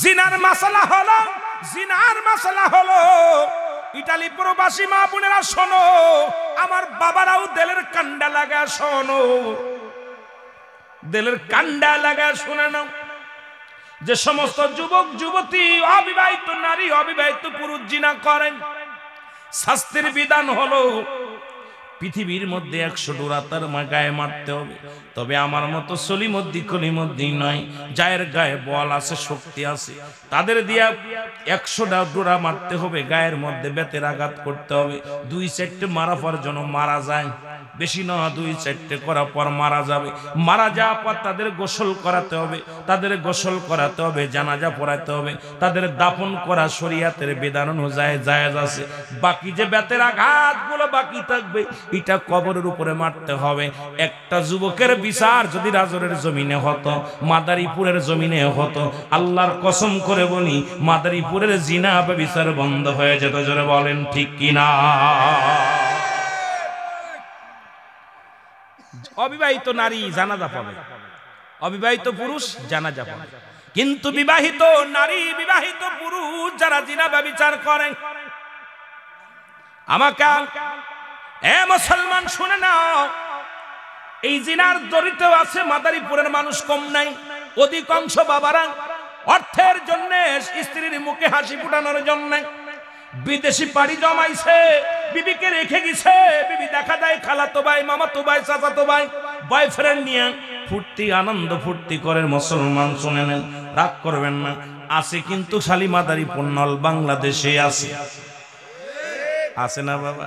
জিনার মাসালা হলো জিনার মাসালা হলো ইটালি প্রবাসী মা বোনেরা শোনো আমার বাবারাও দেলের কান্ডা লাগা শোনো দেলের কান্ডা লাগা শোনা নাও যে সমস্ত যুবক যুবতী অবিবাহিত নারী অবিবাহিত পুরুষ জিনা করেন শাস্তির বিধান হলো পৃথিবীর মধ্যে একশো ডোরা তার মা গায়ে মারতে হবে তবে আমার মতো সলিমদ্দি কলিমদ্দি নয় যায়ের গায়ে বল আছে শক্তি আছে তাদের দিয়া একশো ডোরা মারতে হবে গায়ের মধ্যে বেতের আঘাত করতে হবে দুই সেট মারা পর জন্য মারা যায় বেশি না দুই চারটে করার পর মারা যাবে মারা যাওয়ার পর তাদের গোসল করাতে হবে তাদের গোসল করাতে হবে জানাজা পড়াতে হবে তাদের দাফন করা শরিয়াতের বেদান অনুযায়ী জায়জ আছে বাকি যে ব্যাতের আঘাতগুলো বাকি থাকবে এটা কবরের উপরে মারতে হবে একটা যুবকের বিচার যদি রাজরের জমিনে হতো মাদারীপুরের জমিনে হতো আল্লাহর কসম করে বলি মাদারীপুরের জিনা বিচার বন্ধ হয়ে যেত জোরে বলেন ঠিক কিনা অবিবাহিত নারী জানাজা পাবে অবিবাহিত পুরুষ জানাজা পাবে কিন্তু বিবাহিত নারী বিবাহিত পুরুষ যারা জিনা বিচার করেন আমাকে এ মুসলমান শুনে নাও এই জিনার জড়িত আছে মাদারীপুরের মানুষ কম নাই অধিকাংশ বাবারা অর্থের জন্য স্ত্রীর মুখে হাসি ফুটানোর জন্য বিদেশি পাড়ি জমাইছে বিবিকে রেখে গেছে বিবি দেখা দেয় খালাতো ভাই মামাতো ভাই চাচাতো ভাই বয়ফ্রেন্ড নিয়ে ফুর্তি আনন্দ ফুর্তি করে মুসলমান শুনে নেন রাগ করবেন না আছে কিন্তু শালিমাদারি পণ্যল বাংলাদেশে আছে আছে না বাবা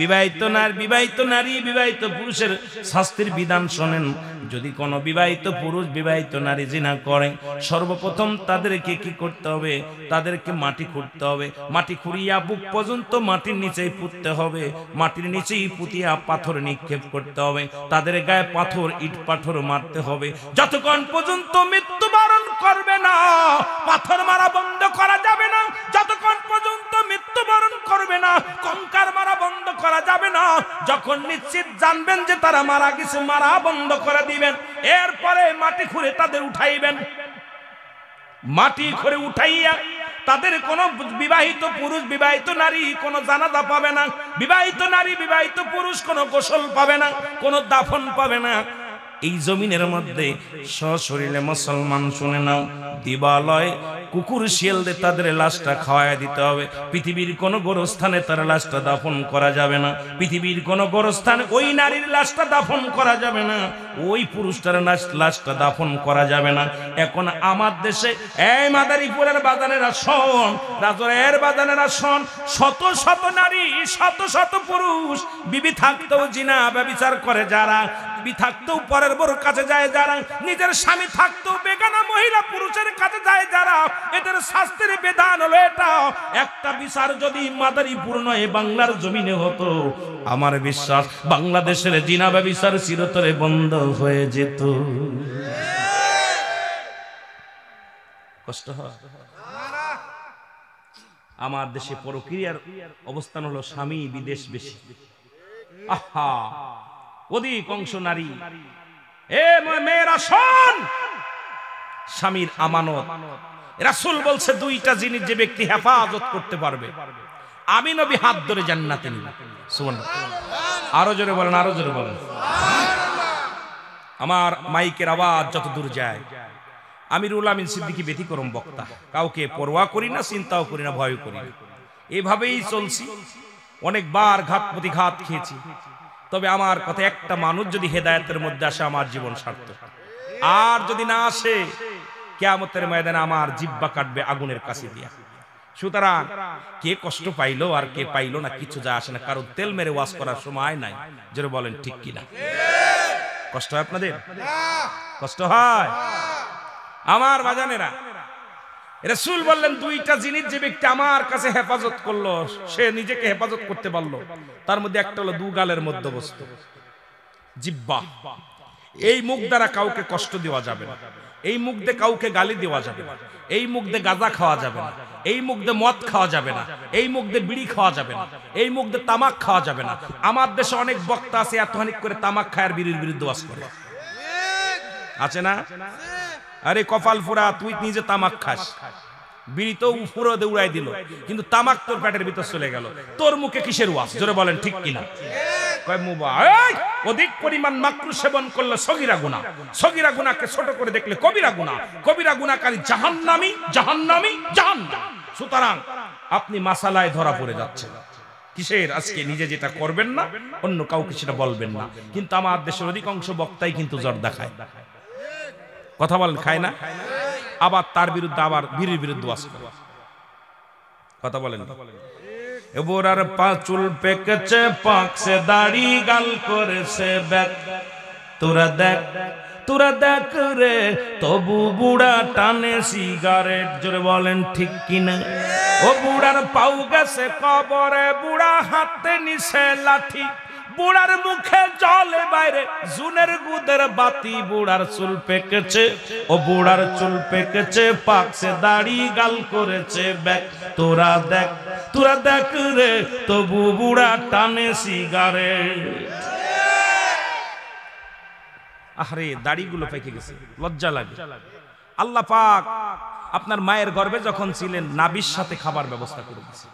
বিবাহিত নার বিবাহিত নারী বিবাহিত পুরুষের শাস্তির বিধান শোনেন যদি কোনো বিবাহিত পুরুষ বিবাহিত নারী জিনা করে সর্বপ্রথম তাদেরকে কি করতে হবে তাদেরকে মাটি খুঁড়তে হবে মাটি খুঁড়িয়া বুক পর্যন্ত মাটির নিচেই পুঁততে হবে মাটির নিচেই পুঁতিয়া পাথর নিক্ষেপ করতে হবে তাদের গায়ে পাথর ইট পাথর মারতে হবে যতক্ষণ পর্যন্ত মৃত্যুবরণ করবে না পাথর মারা বন্ধ করা যাবে না যতক্ষণ পর্যন্ত মৃত্যুবরণ করবে না কঙ্কার মারা বন্ধ করা যাবে না যখন নিশ্চিত জানবেন যে তারা মারা কিছু মারা বন্ধ করে দিবেন এরপরে মাটি খুঁড়ে তাদের উঠাইবেন মাটি খুঁড়ে উঠাইয়া তাদের কোন বিবাহিত পুরুষ বিবাহিত নারী কোন জানাজা পাবে না বিবাহিত নারী বিবাহিত পুরুষ কোন গোসল পাবে না কোন দাফন পাবে না এই জমিনের মধ্যে সশরীরে মুসলমান শুনে নাও দিবালয় কুকুর শিয়ালদের তাদের লাশটা খাওয়ায় দিতে হবে পৃথিবীর কোনো গোরস্থানে তার লাশটা দাফন করা যাবে না পৃথিবীর কোনো গোরস্থানে ওই নারীর লাশটা দাফন করা যাবে না ওই পুরুষটার লাশটা দাফন করা যাবে না এখন আমার দেশে এই মাদারীপুরের বাদানেরা আসন রাজরের বাদানেরা আসন শত শত নারী শত শত পুরুষ বিবি থাকতেও জিনা ব্যবিচার করে যারা বিবি থাকতেও পরে ঘরের বড় কাছে যায় যারা নিজের স্বামী থাকতো বেগানা মহিলা পুরুষের কাছে যায় যারা এদের শাস্তির বিধান হলো এটা একটা বিচার যদি মাদারীপুর নয় বাংলার জমিনে হতো আমার বিশ্বাস বাংলাদেশের জিনা ব্যবিচার চিরতরে বন্ধ হয়ে যেত কষ্ট হয় আমার দেশে প্রক্রিয়ার অবস্থান হলো স্বামী বিদেশ বেশি আহা অধিক অংশ নারী এ মেয়েরা শোন স্বামীর আমানত রাসুল বলছে দুইটা জিনিস যে ব্যক্তি হেফাজত করতে পারবে আমি নবী হাত ধরে জান্নাতে নিব আরো জোরে বলেন আরো জোরে বলেন আমার মাইকের আওয়াজ যত দূর যায় আমি রুল আমিন সিদ্দিকি ব্যতিক্রম বক্তা কাউকে পরোয়া করি না চিন্তাও করি না ভয় করি না এভাবেই চলছি অনেকবার ঘাত প্রতিঘাত খেয়েছি তবে আমার কথা একটা মানুষ যদি হেদায়তের মধ্যে আসে আমার জীবন সার্থক আর যদি না আসে কেয়ামতের ময়দানে আমার জিব্বা কাটবে আগুনের কাছে দিয়া সুতরাং কে কষ্ট পাইলো আর কে পাইলো না কিছু যা আসে না কারণ তেল মেরে ওয়াশ করার সময় নাই যেটা বলেন ঠিক কিনা কষ্ট হয় আপনাদের কষ্ট হয় আমার বাজানেরা রসুল বললেন দুইটা জিনিস যে ব্যক্তি আমার কাছে হেফাজত করলো সে নিজেকে হেফাজত করতে পারলো তার মধ্যে একটা হলো দু গালের মধ্যবস্তু জিব্বা এই মুখ দ্বারা কাউকে কষ্ট দেওয়া যাবে না এই মুখ দিয়ে কাউকে গালি দেওয়া যাবে না এই মুখ দিয়ে গাঁজা খাওয়া যাবে না এই মুখ দিয়ে মদ খাওয়া যাবে না এই মুখ দিয়ে বিড়ি খাওয়া যাবে না এই মুখ দিয়ে তামাক খাওয়া যাবে না আমার দেশে অনেক বক্তা আছে এত করে তামাক খায় আর বিড়ির বিরুদ্ধে বাস করে আছে না আরে কপাল ফুরা তুই নিজে তামাক খাস বিড়ি তো ফুরোদে উড়াই দিল কিন্তু তামাক তোর প্যাটের ভিতর চলে গেল তোর মুখে কিসের ওয়াস জোরে বলেন ঠিক কিনা অধিক পরিমাণ মাকরু সেবন করলে সগিরা গুণা সগিরা গুণাকে ছোট করে দেখলে কবিরা গুণা কবিরা গুণাকারী জাহান্নামি জাহান্নামি জাহান সুতরাং আপনি মাসালায় ধরা পড়ে যাচ্ছেন কিসের আজকে নিজে যেটা করবেন না অন্য কাউকে সেটা বলবেন না কিন্তু আমার দেশের অধিকাংশ বক্তাই কিন্তু দেখায় খায় কথা বলেন খায় না আবার তার বিরুদ্ধে আবার বীরের বিরুদ্ধে বাস করে কথা বলেন এবোরার পা চুল পেকেছে পাকছে দাড়ি গাল করেছে ব্যাক তোরা দেখ তোরা দেখ রে তবু বুড়া টানে সিগারেট জোরে বলেন ঠিক কিনা ও বুড়ার পাউ গেছে কবরে বুড়া হাতে নিছে লাঠি বুড়ার মুখে জলে বাইরে জুনের গুদের বাতি বুড়ার চুল পেকেছে ও বুড়ার চুল পেকেছে পাকছে দাড়ি গাল করেছে ব্যাগ তোরা দেখ তোরা দেখ রে তবু বুড়া টানে সিগারে আহরে দাড়িগুলো পেকে গেছে লজ্জা লাগে আল্লাহ পাক আপনার মায়ের গর্বে যখন ছিলেন নাবির সাথে খাবার ব্যবস্থা করে দিয়েছে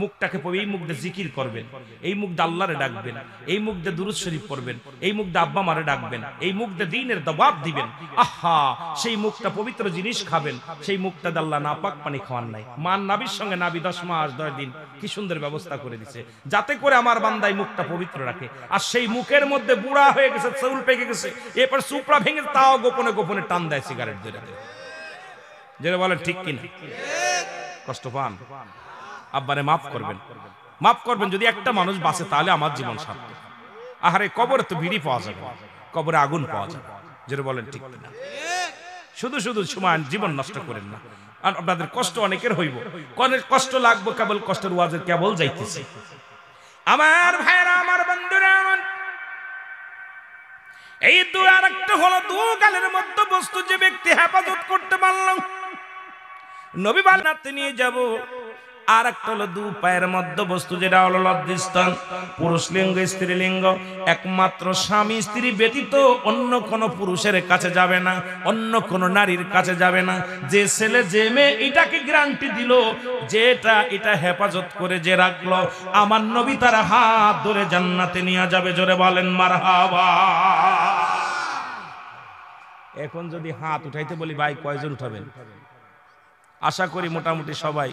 মুখটাকে এই মুখ দিয়ে জিকির করবেন এই মুখ দিয়ে আল্লাহরে ডাকবেন এই মুখ দিয়ে দুরুদ শরীফ পড়বেন এই মুখ দিয়ে আব্বা মারে ডাকবেন এই মুখ দিয়ে দিনের দবাব দিবেন আহা সেই মুখটা পবিত্র জিনিস খাবেন সেই মুখটা আল্লাহ না পাক পানি খাওয়ান নাই মান নাবির সঙ্গে নাবি দশ মাস দশ দিন কি সুন্দর ব্যবস্থা করে দিছে যাতে করে আমার বান্দাই মুখটা পবিত্র রাখে আর সেই মুখের মধ্যে বুড়া হয়ে গেছে চুল পেকে গেছে এরপর সুপড়া ভেঙে তাও গোপনে গোপনে টান দেয় সিগারেট ধরে যেটা বলে ঠিক কিনা কষ্ট পান আব্বারে মাফ করবেন মাফ করবেন যদি একটা মানুষ বাঁচে তাহলে আমার জীবন সার্থক আহারে কবরে তো বিড়ি পাওয়া যাবে কবরে আগুন পাওয়া যাবে যেটা বলেন ঠিক না শুধু শুধু সময় জীবন নষ্ট করেন না আর আপনাদের কষ্ট অনেকের হইব কনের কষ্ট লাগবে কেবল কষ্টের ওয়াজে কেবল যাইতেছে আমার ভাইরা আমার বন্ধুরা এই দু আর একটা হলো দু গালের মধ্যে বস্তু যে ব্যক্তি হেফাজত করতে পারলাম নবী বানাতে নিয়ে যাবো আর একটা হলো দু পায়ের মধ্য বস্তু যেটা হলো লব্ধিস্থান পুরুষ লিঙ্গ স্ত্রীলিঙ্গ একমাত্র স্বামী স্ত্রী ব্যতীত অন্য কোনো পুরুষের কাছে যাবে না অন্য কোনো নারীর কাছে যাবে না যে ছেলে যে মেয়ে এটাকে গ্রান্টি দিল যেটা এটা হেফাজত করে যে রাখলো আমার নবী তার হাত ধরে জান্নাতে নিয়ে যাবে জোরে বলেন মার এখন যদি হাত উঠাইতে বলি ভাই কয়জন উঠাবেন আশা করি মোটামুটি সবাই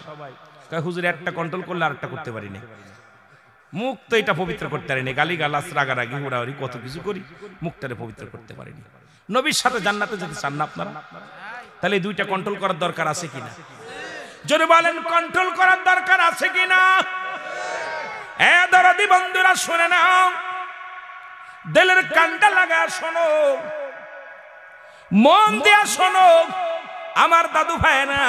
কয় হুজুর একটা কন্ট্রোল করলে আরেকটা করতে পারি মুখ তো এটা পবিত্র করতে পারিনি গালি গালাস রাগারাগি হুড়াহুড়ি কত কিছু করি মুখটারে পবিত্র করতে পারিনি নবীর সাথে জান্নাতে যেতে চান না আপনারা তাহলে দুইটা কন্ট্রোল করার দরকার আছে কিনা যদি বলেন কন্ট্রোল করার দরকার আছে কিনা এ দরদি বন্ধুরা শুনে নাও দিলের কানটা লাগা শোনো মন দিয়া শোনো আমার দাদু ভাই না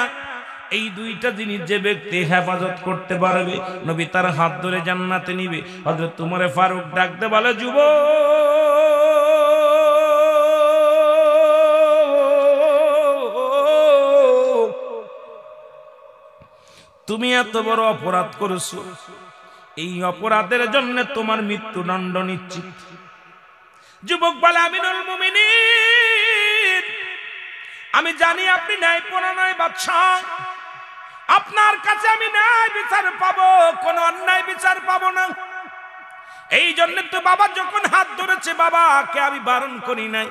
এই দুইটা জিনিস যে ব্যক্তি হেফাজত করতে পারবে নবী তার হাত ধরে জান্নাতে নিবে হজরত তোমারে ফারুক ডাকতে বলে যুব তুমি এত বড় অপরাধ করেছো এই অপরাধের জন্য তোমার মৃত্যুদণ্ড নিশ্চিত যুবক বলে আমি আমি জানি আপনি ন্যায় পরানয় বাদশাহ আপনার কাছে আমি ন্যায় বিচার পাবো কোন অন্যায় বিচার পাবো না এই জন্য তো বাবা যখন হাত ধরেছে বাবাকে আমি বারণ করি নাই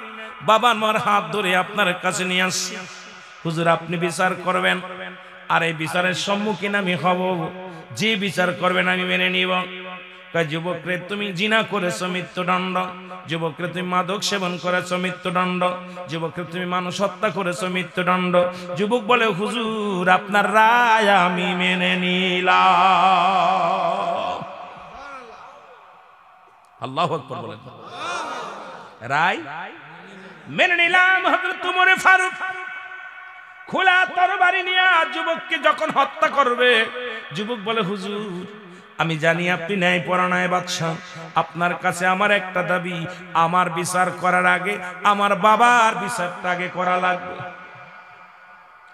বাবা আমার হাত ধরে আপনার কাছে নিয়ে আসছি হুজুর আপনি বিচার করবেন আর এই বিচারের সম্মুখীন আমি হব যে বিচার করবেন আমি মেনে নিব তাই রে তুমি জিনা করেছো মৃত্যুদণ্ড যুবক তুমি মাদক সেবন করেছ মৃত্যুদণ্ড যুবক তুমি মানুষ হত্যা করেছ মৃত্যুদণ্ড যুবক বলে হুজুর আপনার রায় আমি মেনে নিলাম আল্লাহ আকবর বলেন রায় মেনে নিলাম হযরত ওমর ফারুক খোলা তরবারি নিয়ে যুবককে যখন হত্যা করবে যুবক বলে হুজুর আমি জানি আপনি ন্যায় পরায় বাদশাহ আপনার কাছে আমার একটা দাবি আমার বিচার করার আগে আমার বাবার বিচারটা আগে করা লাগবে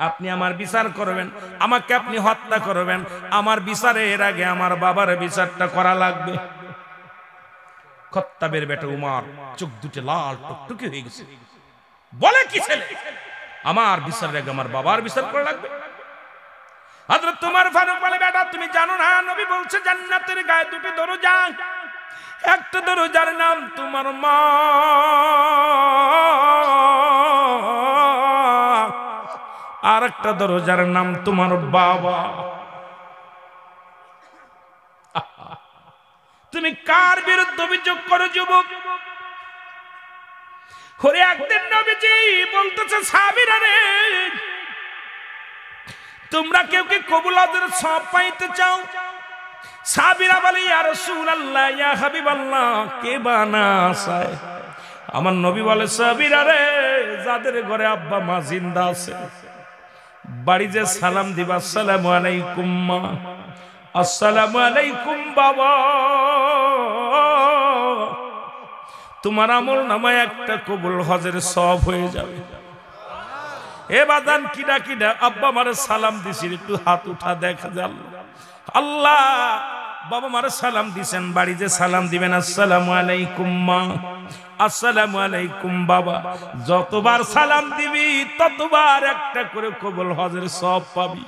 আপনি আমার বিচার করবেন আমাকে আপনি হত্যা করবেন আমার বিচারে এর আগে আমার বাবার বিচারটা করা লাগবে খত্তাবের বেটা উমার চোখ দুটো লাল টুকটুকি হয়ে গেছে বলে কি ছেলে আমার বিচারের আগে আমার বাবার বিচার করা লাগবে হযরত তোমার ফারুক বলে বেটা তুমি জানো না নবী বলছে জান্নাতের গায়ে দুটি দরজা একটা দরজার নাম তোমার মা আর একটা দরজার নাম তোমার বাবা তুমি কার বিরুদ্ধে অভিযোগ করো যুবক হরে একদিন নবীজি বলতেছে সাবিরা রে তোমরা কেউ কি কবুলাদের সব পাইতে চাও সাবিরা বলে আর রাসূলুল্লাহ ইয়া হাবিবাল্লাহ কে বানাসায় আমার নবী বলে সাবিরা রে যাদের ঘরে আব্বা মা জিন্দা আছে বাড়ি যে সালাম দিবা আসসালামু আলাইকুম মা আসসালামু আলাইকুম বাবা তোমার আমল নামায় একটা কবুল হজের সব হয়ে যাবে এ বাদান কিনা কিনা আব্বা মারে সালাম দিছি একটু হাত উঠা দেখা যাল আল্লাহ বাবা মারে সালাম দিছেন বাড়ি যে সালাম দিবেন আসসালামু আলাইকুম মা আসসালামু আলাইকুম বাবা যতবার সালাম দিবি ততবার একটা করে কবল হজের সব পাবি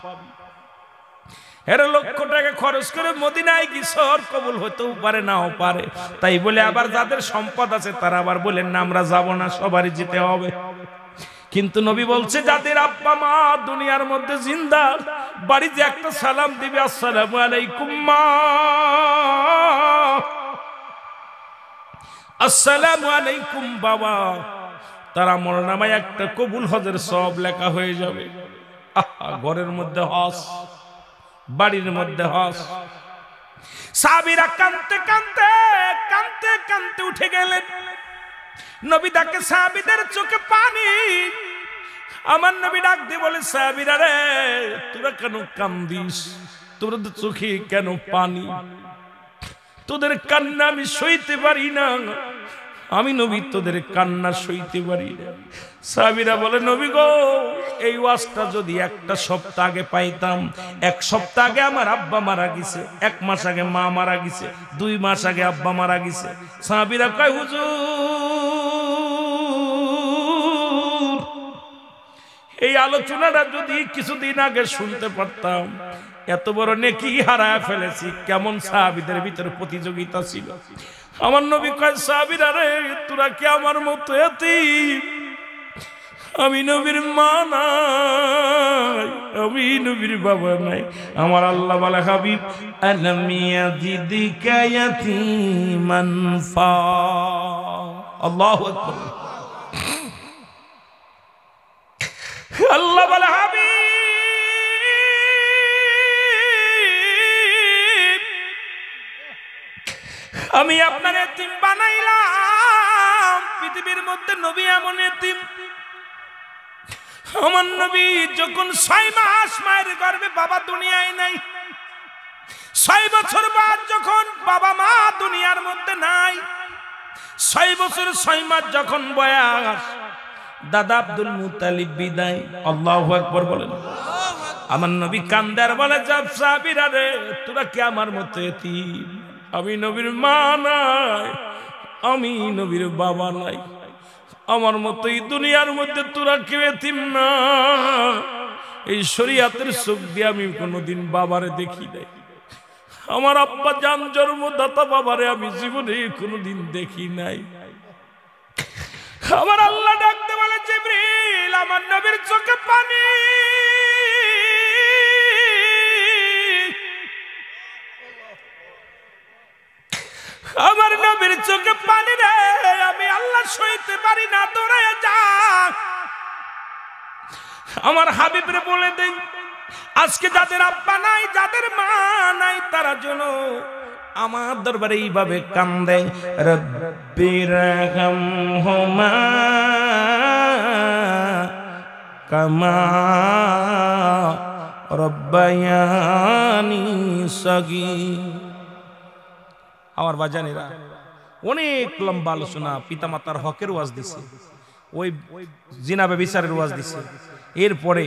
এর লক্ষ টাকা খরচ করে মদিনায় কি শহর কবুল হতেও পারে নাও পারে তাই বলে আবার যাদের সম্পদ আছে তারা আবার বলেন না আমরা যাব না সবারই যেতে হবে কিন্তু নবী বলছে যাদের আব্বা মা দুনিয়ার মধ্যে জিন্দা বাড়িতে একটা সালাম দিবে আসসালাম আলাইকুম মা আসসালাম আলাইকুম বাবা তারা মরনামায় একটা কবুল হজের সব লেখা হয়ে যাবে ঘরের মধ্যে হস বাড়ির মধ্যে হস সাবিরা কানতে কানতে কানতে কানতে উঠে গেলেন নবী ডাকে সাহাবিদের চোখে পানি আমার নবী ডাক দিয়ে বলে সাহাবিরা রে তোরা কেন কান্দিস তোরা তো চোখে কেন পানি তোদের কান্না আমি সইতে পারি না আমি নবী তোদের কান্না সইতে পারি সাবিরা বলে নবী গো এই ওয়াজটা যদি একটা সপ্তাহ আগে পাইতাম এক সপ্তাহ আগে আমার আব্বা মারা গেছে এক মাস আগে মা মারা গেছে দুই মাস আগে আব্বা মারা গেছে সাবিরা কয় হুজুর এই আলোচনাটা যদি কিছুদিন আগে শুনতে পারতাম এত বড় নেকি হারায় ফেলেছি কেমন সাহাবিদের ভিতরে প্রতিযোগিতা ছিল আমার নবী কয় সাবিরা রে তোরা কি আমার মতো এতি আমি নবীর মা নাই আমি নবীর বাবা নাই আমার আল্লাহ বলে হাবিব আলামিয়া দিদি কায়াতি মানফা আল্লাহ আল্লাহ বলে হাবিব আমি আপনার এতিম বানাইলাম পৃথিবীর মধ্যে নবী এমন এতিম আমার নবী যখন ছয় মাস মায়ের গর্বে বাবা দুনিয়ায় নাই ছয় বছর বাদ যখন বাবা মা দুনিয়ার মধ্যে নাই ছয় বছর ছয় মাস যখন বয়স দাদা আব্দুল মুতালিব বিদায় আল্লাহ একবার বলেন আমার নবী কান্দার বলে যাব সাবিরা রে তোরা কি আমার মতো এতিম আমি নবীর মা নাই আমি নবীর বাবা নাই আমার মতো এই দুনিয়ার মধ্যে তোরা কেউ এতিম না এই শরিয়াতের সুখ দিয়ে আমি কোনোদিন বাবারে দেখি নাই আমার আব্বা যান জন্মদাতা বাবারে আমি জীবনে কোনোদিন দেখি নাই আমার আল্লাহ ডাকতে বলে জিব্রিল আমার নবীর চোখে পানি আমার নবীর চোখে পানি রে আমি আল্লাহ সইতে পারি না দৌড়ায় যা আমার হাবিবরে বলে দেই আজকে যাদের আব্বা নাই যাদের মা নাই তারা যেন আমার দরবারে এইভাবে কান্দে রব্বির হুমা কামা রব্বায়ানি সগী আমার বাজানেরা অনেক লম্বা আলোচনা পিতা মাতার হকের ওয়াজ দিছে ওই জিনাবে বিচারের ওয়াজ দিছে এরপরে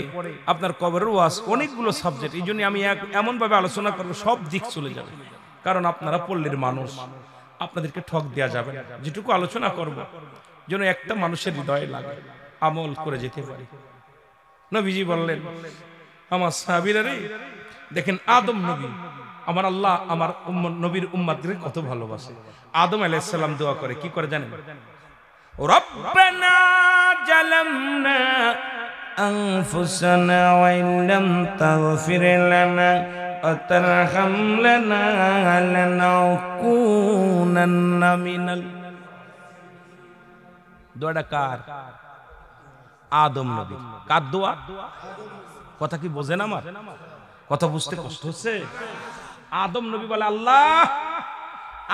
আপনার কবরের ওয়াজ অনেকগুলো সাবজেক্ট এই জন্য আমি এমনভাবে আলোচনা করবো সব দিক চলে যাবে কারণ আপনারা পল্লীর মানুষ আপনাদেরকে ঠক দেওয়া যাবে যেটুকু আলোচনা করব যেন একটা মানুষের হৃদয় লাগে আমল করে যেতে পারে নবীজি বললেন আমার সাহাবিরা রে দেখেন আদম নবী আমার আল্লাহ আমার নবীর উম্মাদের কত ভালোবাসে আদম আলাইসাল্লাম দোয়া করে কি করে জানেন أنفسنا وإن لم تغفر لنا وترحمنا لنكونن من কার আদম নবী কার দোয়া কথা কি বোঝেন আমার কথা বুঝতে কষ্ট হচ্ছে আদম নবী বলে আল্লাহ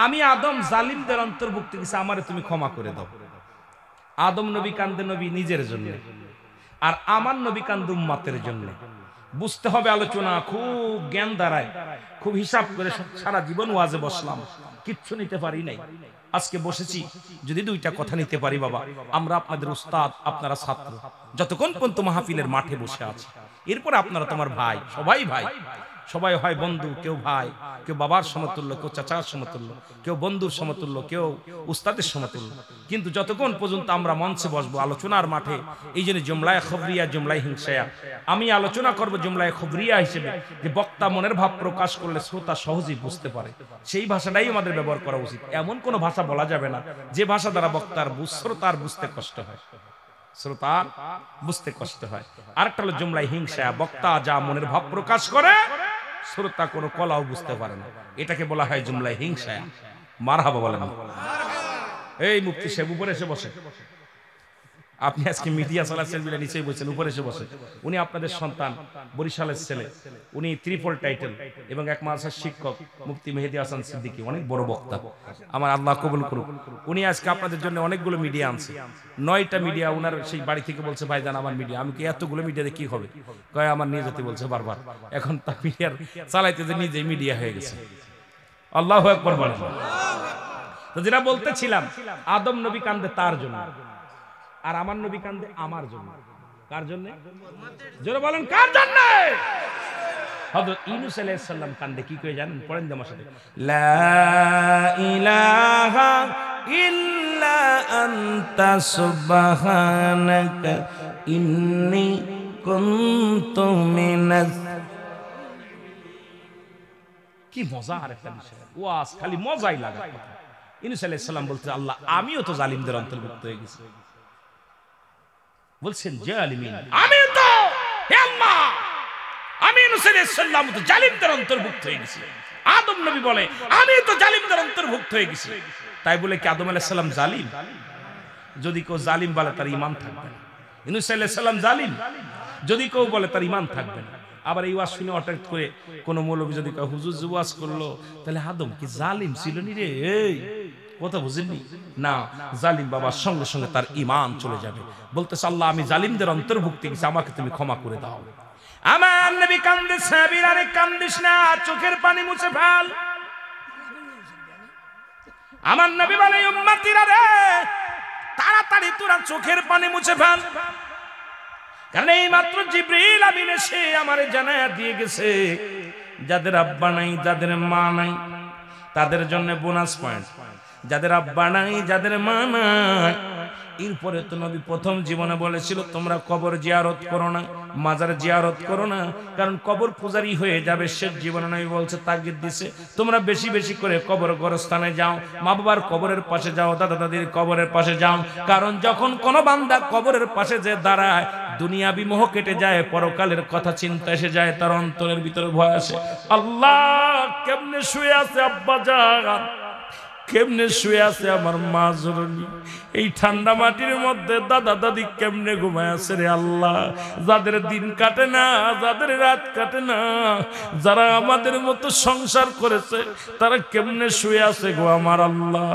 আমি আদম জালিমদের অন্তর্ভুক্ত কিছু আমারে তুমি ক্ষমা করে দাও আদম নবী কান্দে নবী নিজের জন্য আর আমার নবী কান্দে উম্মাতের জন্য বুঝতে হবে আলোচনা খুব জ্ঞান দ্বারায় খুব হিসাব করে সারা জীবন ওয়াজে বসলাম কিচ্ছু নিতে পারি নাই আজকে বসেছি যদি দুইটা কথা নিতে পারি বাবা আমরা আপনাদের উস্তাদ আপনারা ছাত্র যতক্ষণ পর্যন্ত মাহফিলের মাঠে বসে আছে এরপর আপনারা তোমার ভাই সবাই ভাই সবাই হয় বন্ধু কেউ ভাই কেউ বাবার সমতুল্য কেউ চাচার সমতুল্য কেউ বন্ধুর সমতুল্য কেউ উস্তাদের সমতুল্য কিন্তু যতক্ষণ পর্যন্ত আমরা মঞ্চে বসবো আলোচনার মাঠে এই জন্য জুমলায় খবরিয়া জুমলায় হিংসায়া আমি আলোচনা করব জুমলায় খবরিয়া হিসেবে যে বক্তা মনের ভাব প্রকাশ করলে শ্রোতা সহজেই বুঝতে পারে সেই ভাষাটাই আমাদের ব্যবহার করা উচিত এমন কোনো ভাষা বলা যাবে না যে ভাষা দ্বারা বক্তার শ্রোতার বুঝতে কষ্ট হয় শ্রোতা বুঝতে কষ্ট হয় আরেকটা হলো জুমলায় হিংসায়া বক্তা যা মনের ভাব প্রকাশ করে শ্রোতা কোনো কলাও বুঝতে পারে না এটাকে বলা হয় জুমলায় হিংসায় মার হাবা বলে না এই মুক্তি সাহেব উপরে এসে বসে আপনি আজকে মিডিয়া চলাচল মিলে নিচেই বসেন উপরে এসে বসে উনি আপনাদের সন্তান বরিশালের ছেলে উনি ত্রিপল টাইটেল এবং এক মাসের শিক্ষক মুক্তি মেহেদি হাসান সিদ্দিকী অনেক বড় বক্তা আমার আল্লাহ কবুল করুক উনি আজকে আপনাদের জন্য অনেকগুলো মিডিয়া আনছে নয়টা মিডিয়া ওনার সেই বাড়ি থেকে বলছে ভাই জান আমার মিডিয়া আমি কি এতগুলো মিডিয়াতে কি হবে কয়ে আমার নিয়ে যেতে বলছে বারবার এখন তা মিডিয়ার চালাইতে যে নিজেই মিডিয়া হয়ে গেছে আল্লাহ একবার বলেন তো যেটা বলতেছিলাম আদম নবী কান্দে তার জন্য আর আমার নবী কান্দে আমার জন্য কার জন্য জোরে বলেন কার জন্য হযরত ইউনূস আলাইহিস সালাম কান্দে কি করে জানেন পড়েন তো আমার সাথে লা ইলাহা ইল্লা আনতা সুবহানাকা ইন্নী কুনতু মিনাস কি মজা আর একটা বিষয় ওয়াস খালি মজাই লাগা ইউনূস আলাইহিস সালাম বলতে আল্লাহ আমিও তো জালিমদের অন্তর্ভুক্ত হয়ে গেছি বলছেন জালিমিন আমি তো আল্লাহ আমি নুসাইলের সাল্লাম তো জালিমদের অন্তর্ভুক্ত হয়ে গেছি আদম নবী বলে আমি তো জালিমদের অন্তর্ভুক্ত হয়ে গেছি তাই বলে কি আদম আলাইহিস সালাম জালিম যদি কেউ জালিম বলে তার ইমান থাকবে না ইনুস আলাইহিস জালিম যদি কেউ বলে তার ইমান থাকবে না আবার এই ওয়াজ শুনে অট্যাক করে কোনো মৌলবী যদি হুজুর যে ওয়াজ করলো তাহলে আদম কি জালিম ছিল নি রে এই কথা বুঝেননি না জালিম বাবার সঙ্গে সঙ্গে তার ইমান চলে যাবে বলতেছে আল্লাহ আমি জালিমদের অন্তর্ভুক্তি আমাকে তুমি ক্ষমা করে দাও আমার নবী কান্দিস কান্দিস না চোখের পানি মুছে ফেল আমার নবী বলে তাড়াতাড়ি তোরা চোখের পানি মুছে ফেল কারণ এই মাত্র জিব্রিল আমিন এসে আমার জানায়া দিয়ে গেছে যাদের আব্বা নাই যাদের মা নাই তাদের জন্য বোনাস পয়েন্ট যাদের আব্বা নাই যাদের মা নাই এরপরে তো নবী প্রথম জীবনে বলেছিল তোমরা কবর জিয়ারত করো না মাজার জিয়ারত করো না কারণ কবর পূজারি হয়ে যাবে শেষ জীবনে নবী বলছে তাগিদ দিছে তোমরা বেশি বেশি করে কবর গরস্থানে যাও মা বাবার কবরের পাশে যাও দাদা দাদির কবরের পাশে যাও কারণ যখন কোন বান্দা কবরের পাশে যে দাঁড়ায় দুনিয়া বিমোহ কেটে যায় পরকালের কথা চিন্তা এসে যায় তার অন্তরের ভিতরে ভয় আসে আল্লাহ কেমনে শুয়ে আছে আব্বা জাগান কেমনে শুয়ে আছে আমার মা জরনি এই ঠান্ডা মাটির মধ্যে দাদা দাদি কেমনে ঘুমায় আছে রে আল্লাহ যাদের দিন কাটে না যাদের রাত কাটে না যারা আমাদের মতো সংসার করেছে তারা কেমনে শুয়ে আছে গো আমার আল্লাহ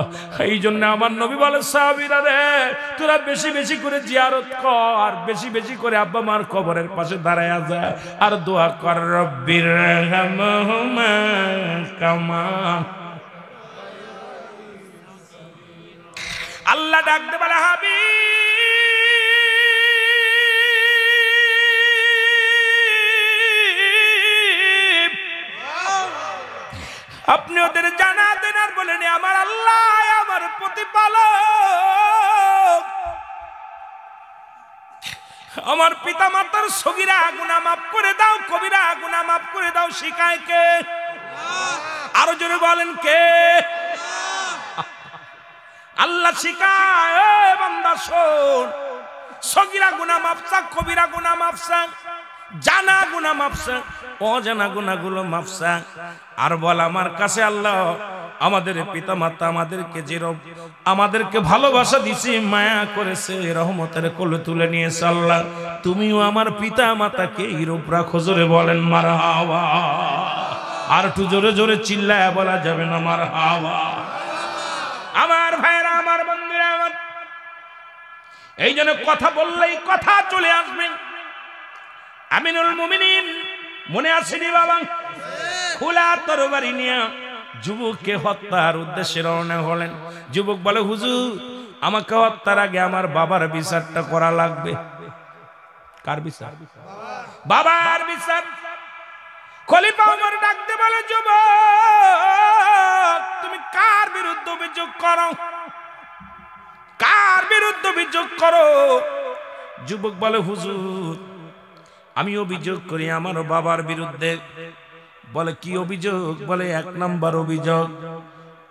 এই জন্য আমার নবী বলে সাহাবিরা রে তোরা বেশি বেশি করে জিয়ারত কর বেশি বেশি করে আব্বা মার কবরের পাশে দাঁড়ায় যা আর দোয়া কর রব্বির কামা আল্লাহ ডাকতে পারে হাবি আপনি ওদের জানাতেন আর বলেন আমার আল্লাহ আমার প্রতিপাল আমার পিতা মাতার সগিরা আগুনা মাফ করে দাও কবিরা আগুনা মাফ করে দাও শিকায় কে আরো জোরে বলেন কে আল্লাহ শিখায় সগিরা গুনা মাপসা কবিরা গুনা মাপসা জানা গুনা মাপসা অজানা গুলো মাপসা আর বল আমার কাছে আল্লাহ আমাদের পিতামাতা আমাদেরকে যে আমাদেরকে ভালোবাসা দিছে মায়া করেছে রহমতের কোলে তুলে নিয়েছে আল্লাহ তুমিও আমার পিতা মাতাকে ইরূপ রাখো জোরে বলেন মার হাওয়া আর টু জোরে জোরে চিল্লায় বলা যাবে না মার হাওয়া আমার ভাইরা আমার বন্ধুরা আমার এই জন্য কথা বললেই কথা চলে আসবে আমিনুল মুমিনিন মনে আসেনি বাবা খোলা তরবারি নিয়ে যুবককে হত্যার উদ্দেশ্যে রওনা হলেন যুবক বলে হুজুর আমাকে হত্যার আগে আমার বাবার বিচারটা করা লাগবে কার বিচার বাবার বিচার খলিফা উমর ডাকতে বলে যুবক তুমি কার বিরুদ্ধে অভিযোগ করো কার বিরুদ্ধে অভিযোগ করো যুবক বলে হুজুর আমি অভিযোগ করি আমার বাবার বিরুদ্ধে বলে কি অভিযোগ বলে এক নাম্বার অভিযোগ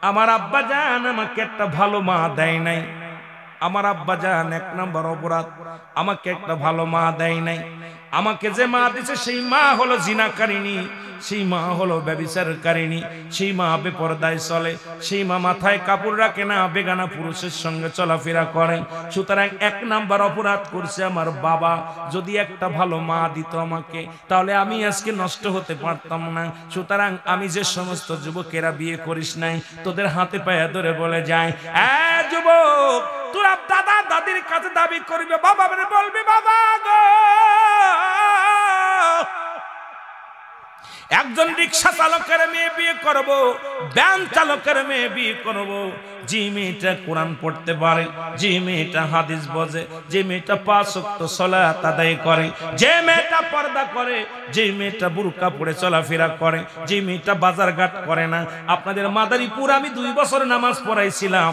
আমার আব্বা জান আমাকে একটা ভালো মা দেয় নাই আমার আব্বা জান এক নাম্বার অপরাধ আমাকে একটা ভালো মা দেয় নাই আমাকে যে মা দিছে সেই মা হলো জিনাকারিণী সেই মা হলো ব্যবিচারকারিণী সেই মা বেপরদায় চলে সেই মা মাথায় কাপড় রাখে না বেগানা পুরুষের সঙ্গে চলাফেরা করে সুতরাং এক নাম্বার অপরাধ করছে আমার বাবা যদি একটা ভালো মা দিত আমাকে তাহলে আমি আজকে নষ্ট হতে পারতাম না সুতরাং আমি যে সমস্ত যুবকেরা বিয়ে করিস নাই তোদের হাতে পায়ে ধরে বলে যায় যুবক তোরা দাদা দাদির কাছে দাবি করবে বাবা বলবে বাবা গো একজন রিক্সা চালকের মেয়ে বিয়ে করব ব্যান চালকের মেয়ে বিয়ে করব যে মেয়েটা কোরআন পড়তে পারে যে মেয়েটা হাদিস বোঝে যে মেয়েটা পাশক্ত শক্ত সলাত আদায় করে যে মেয়েটা পর্দা করে যে মেয়েটা বুরকা পড়ে চলাফেরা করে যে মেয়েটা বাজারঘাট করে না আপনাদের মাদারীপুর আমি দুই বছর নামাজ পড়াইছিলাম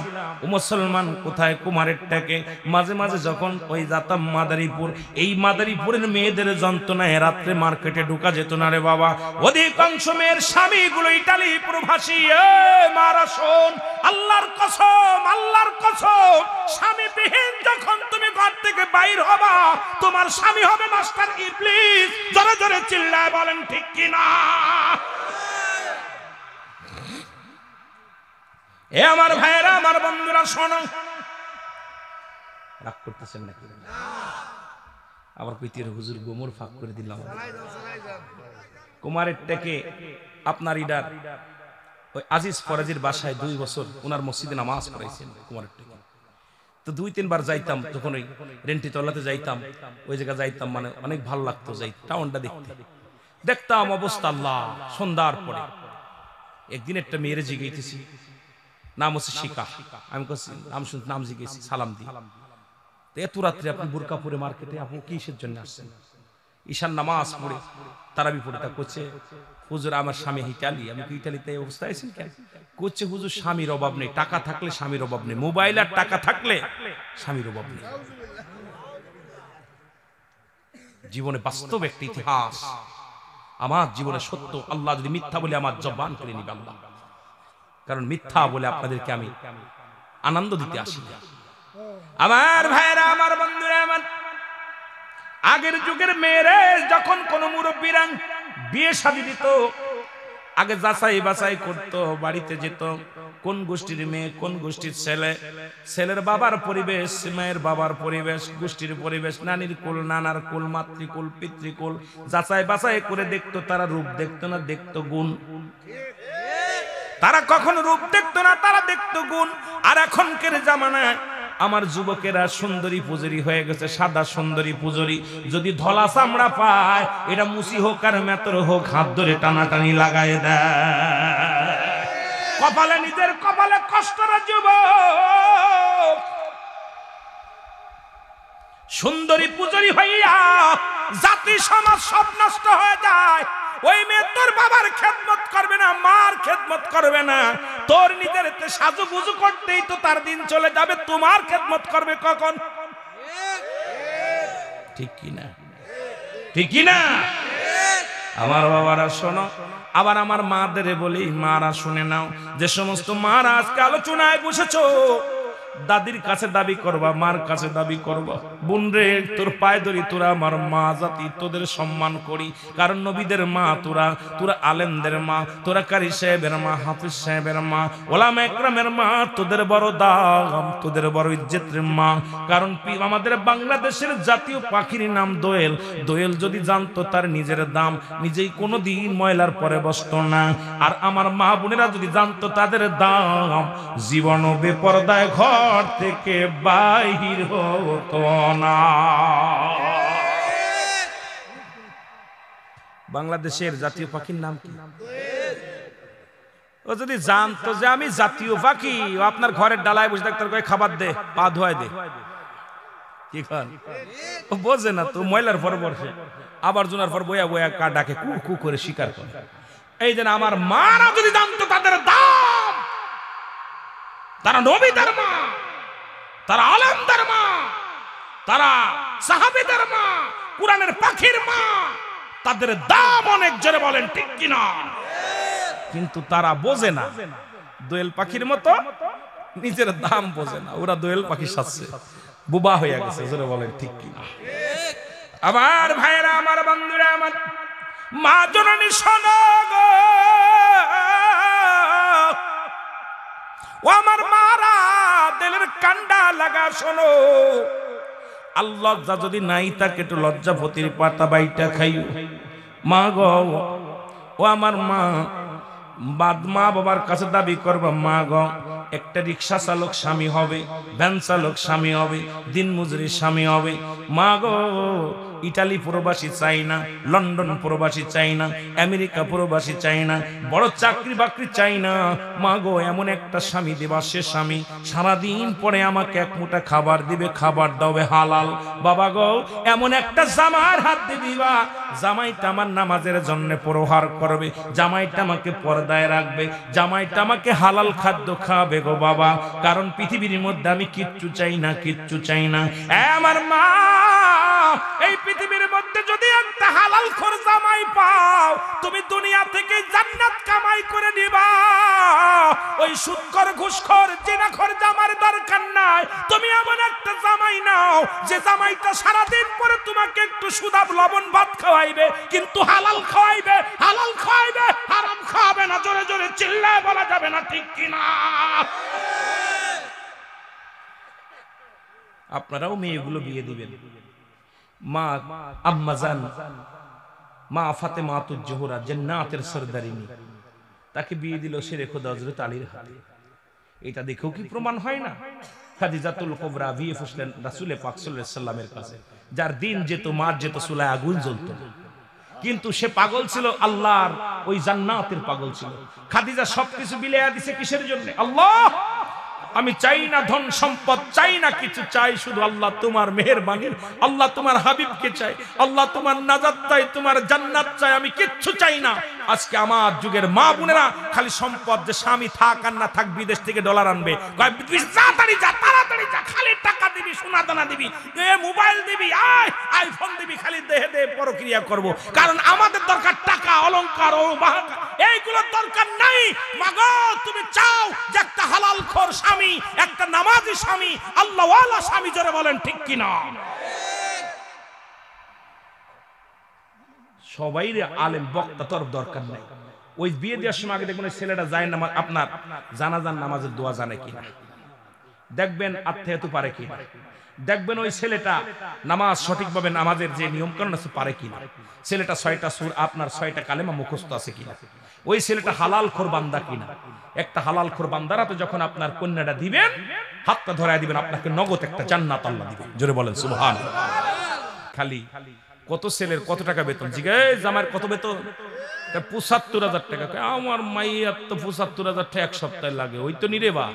মুসলমান কোথায় কুমারের টাকে মাঝে মাঝে যখন ওই যাতাম মাদারীপুর এই মাদারীপুরের মেয়েদের যন্ত্রণায় রাত্রে মার্কেটে ঢুকা যেত না রে বাবা অধিকাংশ মেয়ের স্বামীগুলো ইটালি প্রভাসী মারা শোন আল্লাহর কসম আল্লাহর কসম স্বামীবিহীন যখন তুমি ঘর থেকে বাইর হবা তোমার স্বামী হবে মাস্টার প্লিজ জোরে জোরে চিল্লায় বলেন ঠিক কিনা এ আমার ভাইয়েরা আমার বন্ধুরা শোনো রাগ করতেছেন নাকি আবার কইতির হুজুর গোমর ফাঁক করে দিলাম কুমারের টেকে আপনার ইডার ওই আজিজ ফরাজির বাসায় দুই বছর ওনার মসজিদে নামাজ পড়াইছেন কুমারের টেকে তো দুই তিনবার যাইতাম তখন ওই রেন্টি তলাতে যাইতাম ওই জায়গায় যাইতাম মানে অনেক ভালো লাগতো যাই টাউনটা দেখতে দেখতাম অবস্থা আল্লাহ সন্ধ্যার পরে একদিন একটা মেয়েরে জিগাইতেছি নাম হচ্ছে শিকা আমি কছি নাম শুন নাম জিগেছি সালাম দি এত রাত্রে আপনি বুরকাপুরে মার্কেটে আপনি কিসের জন্য আসছেন ঈশান নামাজ পড়ে তারা বিপদটা করছে হুজুর আমার স্বামী ইটালি আমি কি ইটালিতে অবস্থায় আছেন কেন করছে হুজুর স্বামীর অভাব নেই টাকা থাকলে স্বামীর অভাব নেই মোবাইল আর টাকা থাকলে স্বামীর অভাব নেই জীবনে বাস্তব একটি ইতিহাস আমার জীবনে সত্য আল্লাহ যদি মিথ্যা বলে আমার জবান করে নিবে আল্লাহ কারণ মিথ্যা বলে আপনাদেরকে আমি আনন্দ দিতে আসি আমার ভাইয়েরা আমার বন্ধুরা আমার আগের যুগের মেয়েরে যখন কোন মুরব্বীরা বিয়ে সাদী দিত আগে যাচাই বাছাই করত বাড়িতে যেত কোন গোষ্ঠীর মেয়ে কোন গোষ্ঠীর ছেলে ছেলের বাবার পরিবেশ মায়ের বাবার পরিবেশ গোষ্ঠীর পরিবেশ নানির কুল নানার কুল মাতৃকুল পিতৃকুল যাচাই বাছাই করে দেখতো তারা রূপ দেখতো না দেখতো গুণ তারা কখন রূপ দেখতো না তারা দেখতো গুণ আর এখনকার জামানায় আমার যুবকেরা সুন্দরী পুজোরি হয়ে গেছে সাদা সুন্দরী পুজোরি যদি ধলা চামড়া পায় এটা মুসি হোক আর মেতর হোক হাত ধরে টানাটানি লাগাই দেয় কপালে নিজের কপালে কষ্টরা যুবক সুন্দরী পুজোরি হইয়া জাতি সমাজ সব নষ্ট হয়ে যায় ওই মেয়ে তোর বাবার খেদমত করবে না মার খেদমত করবে না তোর নিজের সাজুগুজু করতেই তো তার দিন চলে যাবে তোমার খেদমত করবে কখন ঠিক কিনা ঠিক কিনা আমার বাবারা শোনো আবার আমার মাদের বলি মারা শুনে নাও যে সমস্ত মারা আজকে আলোচনায় বসেছো দাদির কাছে দাবি করবা মার কাছে দাবি করবা বোন রে তোর পায়ে ধরি তোরা আমার মা জাতি তোদের সম্মান করি কারণ নবীদের মা তোরা তোরা আলেমদের মা তোরা কারি সাহেবের মা হাফিজ সাহেবের মা ওলাম একরামের মা তোদের বড় দাম তোদের বড় ইজ্জতের মা কারণ আমাদের বাংলাদেশের জাতীয় পাখির নাম দোয়েল দোয়েল যদি জানতো তার নিজের দাম নিজেই কোনো দিন ময়লার পরে বসত না আর আমার মা বোনেরা যদি জানতো তাদের দাম জীবন বেপরদায় ঘর ঘর থেকে বাহির হতো না বাংলাদেশের জাতীয় পাখির নাম কি ও যদি জানতো যে আমি জাতীয় পাখি আপনার ঘরের ডালায় বসে ডাক্তার কয়ে খাবার দে পা ধোয়ায় দে কি খান ও বোঝে না তো ময়লার পর বসে আবার জোনার পর বয়া বয়া কা ডাকে কু কু করে শিকার করে এই যেন আমার মা না যদি জানতো তাদের দা তারা নবী ধর্মা তারা আলম ধর্মা তারা সাহাবি ধর্মা কোরআনের পাখির মা তাদের দাম অনেক জোরে বলেন ঠিক কিনা কিন্তু তারা বোঝে না দোয়েল পাখির মতো নিজের দাম বোঝে না ওরা দোয়েল পাখি সাজছে বুবা হয়ে গেছে জোরে বলেন ঠিক কিনা আমার ভাইয়েরা আমার বন্ধুরা আমার মা জননী গো ও আমার মারা দিলের কান্ডা লাগা শোনো আল্লাহ যা যদি নাই তাকে একটু ভতির পাতা বাইটা খাই মা গ ও আমার মা বাদ মা বাবার কাছে দাবি করবা মা গ একটা রিক্সা চালক স্বামী হবে ভ্যান চালক স্বামী হবে দিনমজুরি স্বামী হবে মা গো ইটালি প্রবাসী চাই না লন্ডন প্রবাসী চাই না আমেরিকা প্রবাসী চাই না বড় চাকরি বাকরি চাই না মা গো এমন একটা স্বামী দেবা সে স্বামী সারাদিন পরে আমাকে এক মুটা খাবার দিবে খাবার দেবে হালাল বাবা গো এমন একটা জামার হাত দিবা জামাইটা আমার নামাজের জন্য প্রহার করবে জামাইটা আমাকে পর্দায় রাখবে জামাইটা আমাকে হালাল খাদ্য খাবে হবে গো বাবা কারণ পৃথিবীর মধ্যে আমি কিচ্ছু চাই না কিচ্ছু চাই না আমার মা এই পৃথিবীর মধ্যে যদি একটা হালাল খরচামাই পাও তুমি দুনিয়া থেকে জান্নাত কামাই করে নিবা ওই সুৎকর ঘুষখর জিনাখর জামার দরকার নাই তুমি এমন একটা জামাই নাও যে জামাইটা সারাদিন পরে তোমাকে একটু সুদাব লবণ ভাত খাওয়াইবে কিন্তু হালাল খাওয়াইবে হালাল খাওয়াইবে হারাম খাওয়াবে না জোরে জোরে চিল্লায় বলা যাবে না ঠিক কিনা আপনারাও মেয়েগুলো বিয়ে দিবেন মা আম্মাজান মা আফাতে মাতুজ জোহরা জান্নাতের সরদারিনী তাকে বিয়ে দিল সে রেখো দজরত আলীর হাতে এটা দেখেও কি প্রমাণ হয় না খাদিজাতুল কোবরা বিয়ে ফুসলেন রাসুলে পাক কাছে যার দিন যেত মার যেত সুলায় আগুন জ্বলত কিন্তু সে পাগল ছিল আল্লাহর ওই জান্নাতের পাগল ছিল খাদিজা সবকিছু বিলাইয়া দিছে কিসের জন্য আল্লাহ আমি চাই না ধন সম্পদ চাই না কিছু চাই শুধু আল্লাহ তোমার মেহরবানি আল্লাহ তোমার হাবিবকে চাই আল্লাহ তোমার নাজাত চাই তোমার জান্নাত চাই আমি কিচ্ছু চাই না আজকে আমার যুগের মা বোনেরা খালি সম্পদ যে স্বামী থাক আর না থাক বিদেশ থেকে ডলার আনবে যা তাড়াতাড়ি যা খালি টাকা দিবি সোনা দানা দিবি মোবাইল দিবি আয় আইফোন দিবি খালি দেহে প্রক্রিয়া কারণ আমাদের দরকার টাকা এইগুলোর দরকার নাই মাগো তুমি চাও যে একটা স্বামী একটা স্বামী স্বামী জোরে বলেন ঠিক কিনা সবাই আলেম বক্তা তরফ দরকার নাই ওই বিয়ে দেওয়ার সময় আগে দেখবেন ওই ছেলেটা যায় না আপনার জানাজান নামাজের দোয়া জানে কিনা দেখবেন আত্মীয়ত পারে কিনা দেখবেন ওই ছেলেটা নামাজ সঠিকভাবে নামাজের যে নিয়ম কারণ আছে পারে কিনা ছেলেটা ছয়টা সুর আপনার ছয়টা কালেমা মুখস্থ আছে কিনা ওই ছেলেটা হালাল খোর বান্দা কিনা একটা হালাল খোর বান্দারা তো যখন আপনার কন্যাটা দিবেন হাতটা ধরায় দিবেন আপনাকে নগদ একটা জান্নাত আল্লাহ দিবেন জোরে বলেন সুবহান খালি কত সেলের কত টাকা বেতন জিজ্ঞাসা জামার কত বেতন পঁচাত্তর হাজার টাকা আমার মাইয়ার তো পঁচাত্তর হাজার টাকা এক সপ্তাহে লাগে ওই তো নিরে বা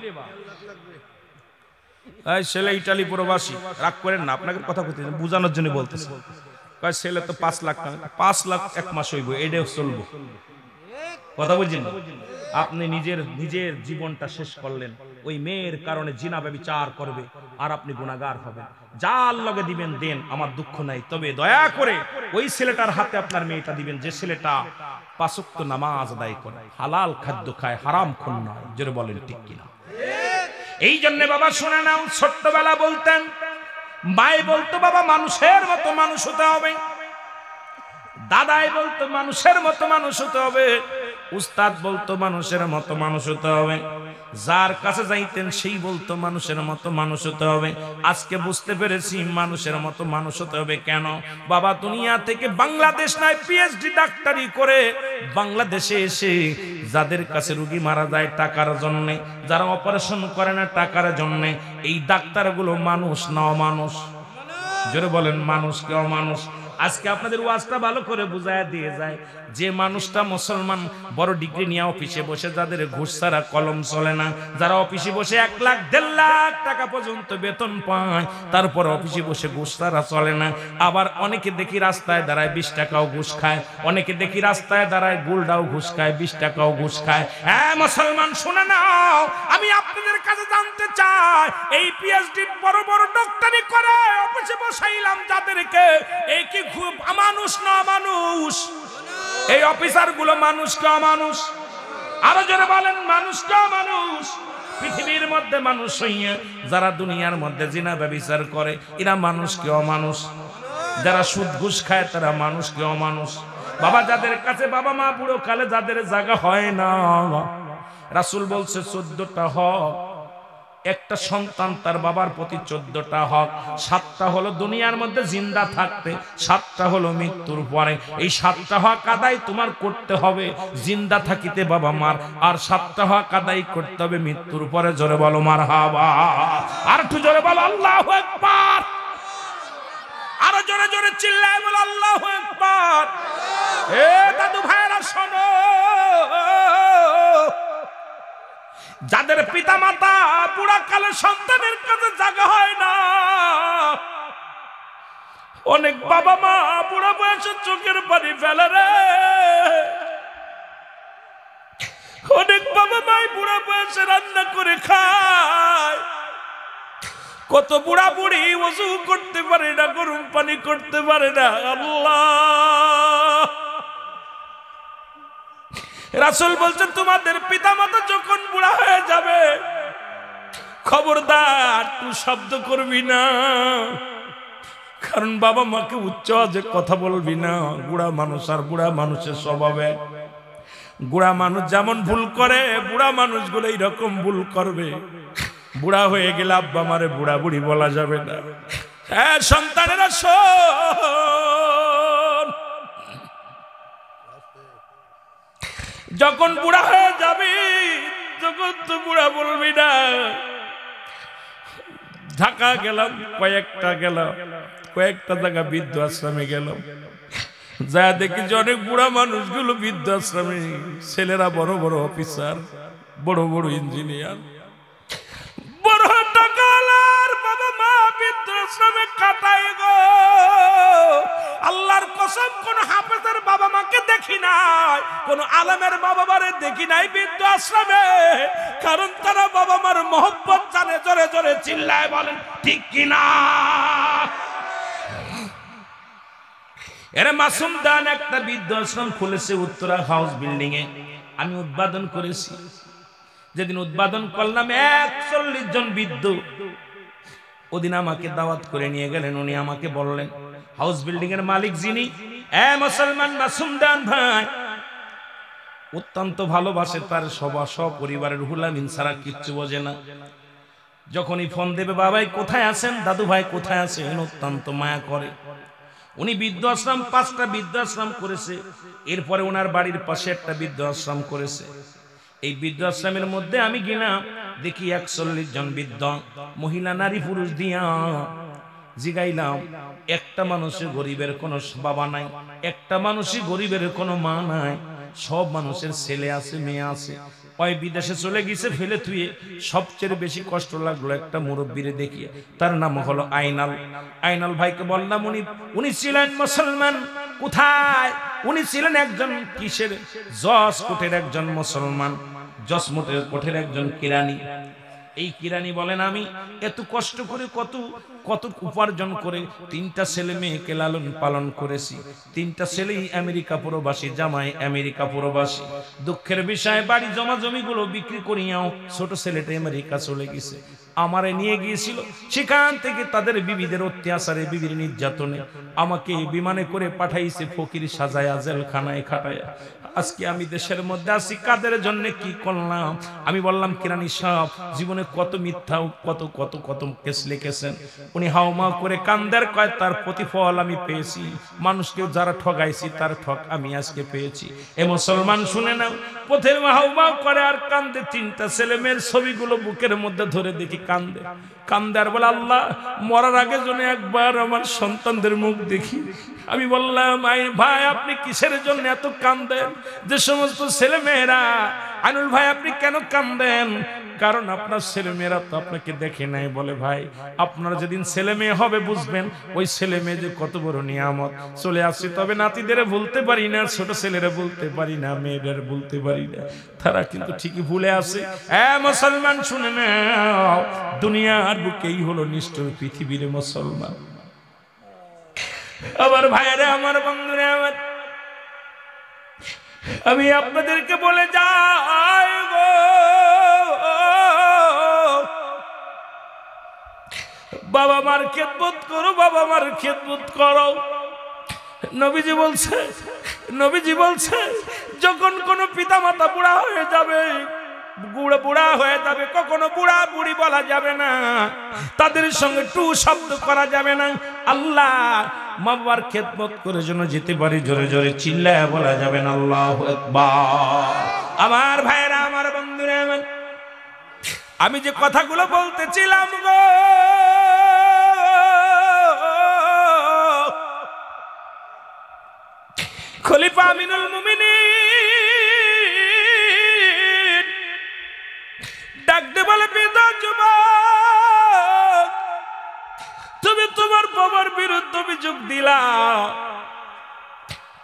ছেলে ইটালি প্রবাসী রাগ করেন না আপনাকে কথা বলতে বোঝানোর জন্য বলতেছে ছেলে তো পাঁচ লাখ টাকা পাঁচ লাখ এক মাস হইব এডেও চলবো কথা বলছেন আপনি নিজের নিজের জীবনটা শেষ করলেন ওই মেয়ের কারণে জিনা বিচার করবে আর আপনি গুণাগার হবেন যার লগে দিবেন দেন আমার দুঃখ নাই তবে দয়া করে ওই ছেলেটার হাতে আপনার মেয়েটা দিবেন যে ছেলেটা পাশুক্ত নামাজ আদায় করে হালাল খাদ্য খায় হারাম খুন নয় জোরে বলেন ঠিক কিনা এই জন্য বাবা শুনে নাও ছোট্টবেলা বলতেন মায়ে বলতো বাবা মানুষের মতো মানুষ হতে হবে দাদাই বলতো মানুষের মতো মানুষ হতে হবে উস্তাদ বলতো মানুষের মতো মানুষ হতে হবে যার কাছে যাইতেন সেই বলতো মানুষের মতো মানুষ হতে হবে আজকে বুঝতে পেরেছি মানুষের মতো মানুষ হতে হবে কেন বাবা দুনিয়া থেকে বাংলাদেশ নাই পিএইচডি ডাক্তারি করে বাংলাদেশে এসে যাদের কাছে রুগী মারা যায় টাকার জন্যে যারা অপারেশন করে না টাকার জন্যে এই ডাক্তারগুলো মানুষ না অমানুষ জোরে বলেন মানুষ কেউ অমানুষ আজকে আপনাদের ওয়াজটা ভালো করে বুঝায় দিয়ে যায় যে মানুষটা মুসলমান বড় ডিগ্রি নিয়ে অফিসে বসে যাদের ঘুষ ছাড়া কলম চলে না যারা অফিসে বসে এক লাখ দেড় লাখ টাকা পর্যন্ত বেতন পায় তারপর অফিসে বসে ঘুষ ছাড়া চলে না আবার অনেকে দেখি রাস্তায় দাঁড়ায় বিশ টাকাও ঘুষ খায় অনেকে দেখি রাস্তায় দাঁড়ায় গোলডাও ঘুষ খায় বিশ টাকাও ঘুষ খায় হ্যাঁ মুসলমান শুনে নাও আমি আপনাদের কাছে জানতে চাই এই পিএইচডি বড় বড় ডক্টরি করে অফিসে বসাইলাম যাদেরকে এই কি খুব মানুষ না মানুষ এই অফিসার গুলো মানুষ কা মানুষ আরো যারা বলেন মানুষ কা মানুষ পৃথিবীর মধ্যে মানুষ হইয়ে যারা দুনিয়ার মধ্যে জিনা ব্যবচার করে এরা মানুষ কে অমানুষ যারা সুদ ঘুষ খায় তারা মানুষ কে অমানুষ বাবা যাদের কাছে বাবা মা বুড়ো কালে যাদের জায়গা হয় না রাসুল বলছে চোদ্দটা হক একটা সন্তান তার বাবার প্রতি চোদ্দটা হক সাতটা হলো দুনিয়ার মধ্যে জিন্দা থাকতে সাতটা হলো মৃত্যুর পরে এই সাতটা হক আদায় তোমার করতে হবে জিন্দা থাকিতে বাবা মার আর সাতটা হক আদায় করতে হবে মৃত্যুর পরে জোরে বলো মার হাবা আর একটু জোরে বলো আল্লাহ আরো জোরে জোরে চিল্লায় বলো আল্লাহ এ দাদু ভাইরা শোনো যাদের পিতা মাতা পুরাকালে সন্তানের কাছে জাগা হয় না অনেক বাবা মা বুড়া বয়সে চোখের পানি ফেলে রে অনেক বাবা মাই বুড়া বয়সে রান্না করে খায় কত বুড়া বুড়ি ওজু করতে পারে না গরম পানি করতে পারে না আল্লাহ রাসুল বলছেন তোমাদের পিতা মাতা যখন বুড়া হয়ে যাবে খবরদার তুই শব্দ করবি না কারণ বাবা মাকে উচ্চ যে কথা বলবি না বুড়া মানুষ আর বুড়া মানুষের স্বভাবে বুড়া মানুষ যেমন ভুল করে বুড়া মানুষগুলো এইরকম ভুল করবে বুড়া হয়ে গেলে আব্বা মারে বুড়া বুড়ি বলা যাবে না হ্যাঁ সন্তানেরা সব যখন বুড়া হয়ে যাবি তখন তো বুড়া বলবি না ঢাকা গেলাম কয়েকটা গেলাম কয়েকটা জায়গা বৃদ্ধ আশ্রমে গেলাম যা দেখি যে অনেক বুড়া মানুষগুলো বৃদ্ধ আশ্রমে ছেলেরা বড় বড় অফিসার বড় বড় ইঞ্জিনিয়ার বড় বাবা মা বৃদ্ধ আশ্রমে কাটায় গো আল্লাহর কসম কোন হাফেজের বাবা মাকে দেখি নাই কোন আলমের বাবা মারে দেখি নাই বৃদ্ধ আশ্রমে কারণ তারা বাবা মার মহব্বত জানে জোরে জোরে চিল্লায় বলেন ঠিক কিনা এরা মাসুম দান একটা বৃদ্ধ আশ্রম খুলেছে উত্তরা হাউস বিল্ডিং এ আমি উদ্বাদন করেছি যেদিন উদ্বাদন করলাম একচল্লিশ জন বৃদ্ধ ওদিন আমাকে দাওয়াত করে নিয়ে গেলেন উনি আমাকে বললেন হাউস বিল্ডিং এর মালিক যিনি এ মুসলমান মাসুমদান ভাই অত্যন্ত ভালোবাসে তার সবা সব পরিবারের হুলামিন ছাড়া কিচ্ছু বোঝে না যখনই ফোন দেবে বাবাই কোথায় আছেন দাদু ভাই কোথায় আছেন অত্যন্ত মায়া করে উনি বৃদ্ধ আশ্রম পাঁচটা বৃদ্ধ আশ্রম করেছে এরপরে ওনার বাড়ির পাশে একটা বৃদ্ধ আশ্রম করেছে এই বৃদ্ধ আশ্রমের মধ্যে আমি গিনা দেখি একচল্লিশ জন বৃদ্ধ মহিলা নারী পুরুষ দিয়া জিগাইলাম একটা মানুষের গরিবের কোনো বাবা নাই একটা মানুষই গরিবের কোনো মা নাই সব মানুষের ছেলে আছে মেয়ে আছে ওই বিদেশে চলে গেছে ফেলে তুইয়ে সবচেয়ে বেশি কষ্ট লাগলো একটা মুরব্বীরে দেখিয়ে তার নাম হলো আইনাল আইনাল ভাইকে বললাম উনি উনি ছিলেন মুসলমান কোথায় উনি ছিলেন একজন কিসের জস কোটের একজন মুসলমান জসমুটের কোঠের একজন কিরানি এই কিরানি বলেন আমি এত কষ্ট করে কত কত উপার্জন করে তিনটা ছেলে মেয়েকে লালন পালন করেছি তিনটা ছেলেই আমেরিকা প্রবাসী জামাই আমেরিকা প্রবাসী দুঃখের বিষয়ে বাড়ি জমা জমিগুলো বিক্রি করিয়াও ছোট ছেলেটা আমেরিকা চলে গেছে আমারে নিয়ে গিয়েছিল সেখান থেকে তাদের বিবিদের অত্যাচারে বিবির নির্যাতনে আমাকে বিমানে করে পাঠাইছে ফকির সাজায়া জেলখানায় খাটায়া আজকে আমি দেশের মধ্যে আছি কাদের জন্য কি করলাম আমি বললাম কিরানি সাহ জীবনে কত মিথ্যা কত কত কত কেস লিখেছেন উনি হাওমা করে কান্দার কয় তার প্রতিফল আমি পেয়েছি মানুষকে যারা ঠগাইছি তার ঠক আমি আজকে পেয়েছি এ মুসলমান শুনে নাও পথের হাওমা করে আর কান্দে তিনটা ছেলে মেয়ের ছবিগুলো বুকের মধ্যে ধরে দেখি কান্দে কান্দার বলে আল্লাহ মরার আগে জন্য একবার আমার সন্তানদের মুখ দেখি আমি বললাম ভাই আপনি কিসের জন্য এত কান্দেন যে সমস্ত ছেলেমেয়েরা আনুল ভাই আপনি কেন কান্দেন কারণ আপনার ছেলে মেয়েরা তো আপনাকে দেখে নাই বলে ভাই আপনার যেদিন ছেলে মেয়ে হবে বুঝবেন ওই ছেলে মেয়ে যে কত বড় নিয়ামত চলে আসছি তবে নাতিদের বলতে পারি না ছোট ছেলেরা বলতে পারি না মেয়েদের বলতে পারি না তারা কিন্তু ঠিকই ভুলে আছে হ্যাঁ মুসলমান শুনে নাও দুনিয়ার বুকেই হলো নিষ্ঠুর পৃথিবীর মুসলমান আমার ভাইয়েরা আমার বন্ধুরা আমার আমি আপনাদেরকে বলে যাই বাবা মার খেদমত করো বাবা মার খেদমত করো নবীজি বলছে নবীজি বলছে যখন কোনো পিতা মাতা বুড়া হয়ে যাবে বুড়া বুড়া হয়ে যাবে কখনো বুড়া বুড়ি বলা যাবে না তাদের সঙ্গে টু শব্দ করা যাবে না আল্লাহ মা বাবার খেদমত করে জন্য যেতে পারি জোরে জোরে চিল্লায় বলা যাবে আল্লাহ আমার ভাইরা আমার বন্ধুরা আমার আমি যে কথাগুলো বলতেছিলাম গো খলিফা আমিনুল মুমিনি ডাকতে বলে পিতা যুবা তোমার বাবার বিরুদ্ধে অভিযোগ দিলা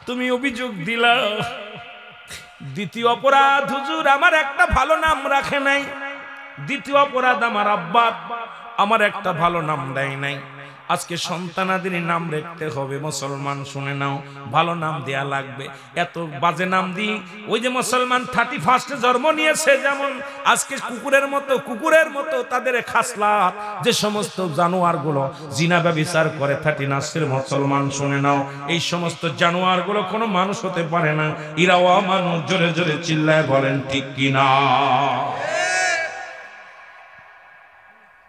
তুমি অভিযোগ দিলা দ্বিতীয় অপরাধ হুজুর আমার একটা ভালো নাম রাখে নাই দ্বিতীয় অপরাধ আমার আব্বা আমার একটা ভালো নাম দেয় নাই আজকে সন্তানাদের নাম রেখতে হবে মুসলমান শুনে নাও ভালো নাম দেয়া লাগবে এত বাজে নাম দিই ওই যে মুসলমান থার্টি ফার্স্টে জন্ম নিয়েছে যেমন আজকে কুকুরের মতো কুকুরের মতো তাদের খাসলা যে সমস্ত জানোয়ারগুলো জিনা ব্যবচার করে থার্টি নার্সের মুসলমান শুনে নাও এই সমস্ত জানোয়ারগুলো কোনো মানুষ হতে পারে না ইরাওয়া মানুষ জোরে জোরে চিল্লায় বলেন ঠিক কিনা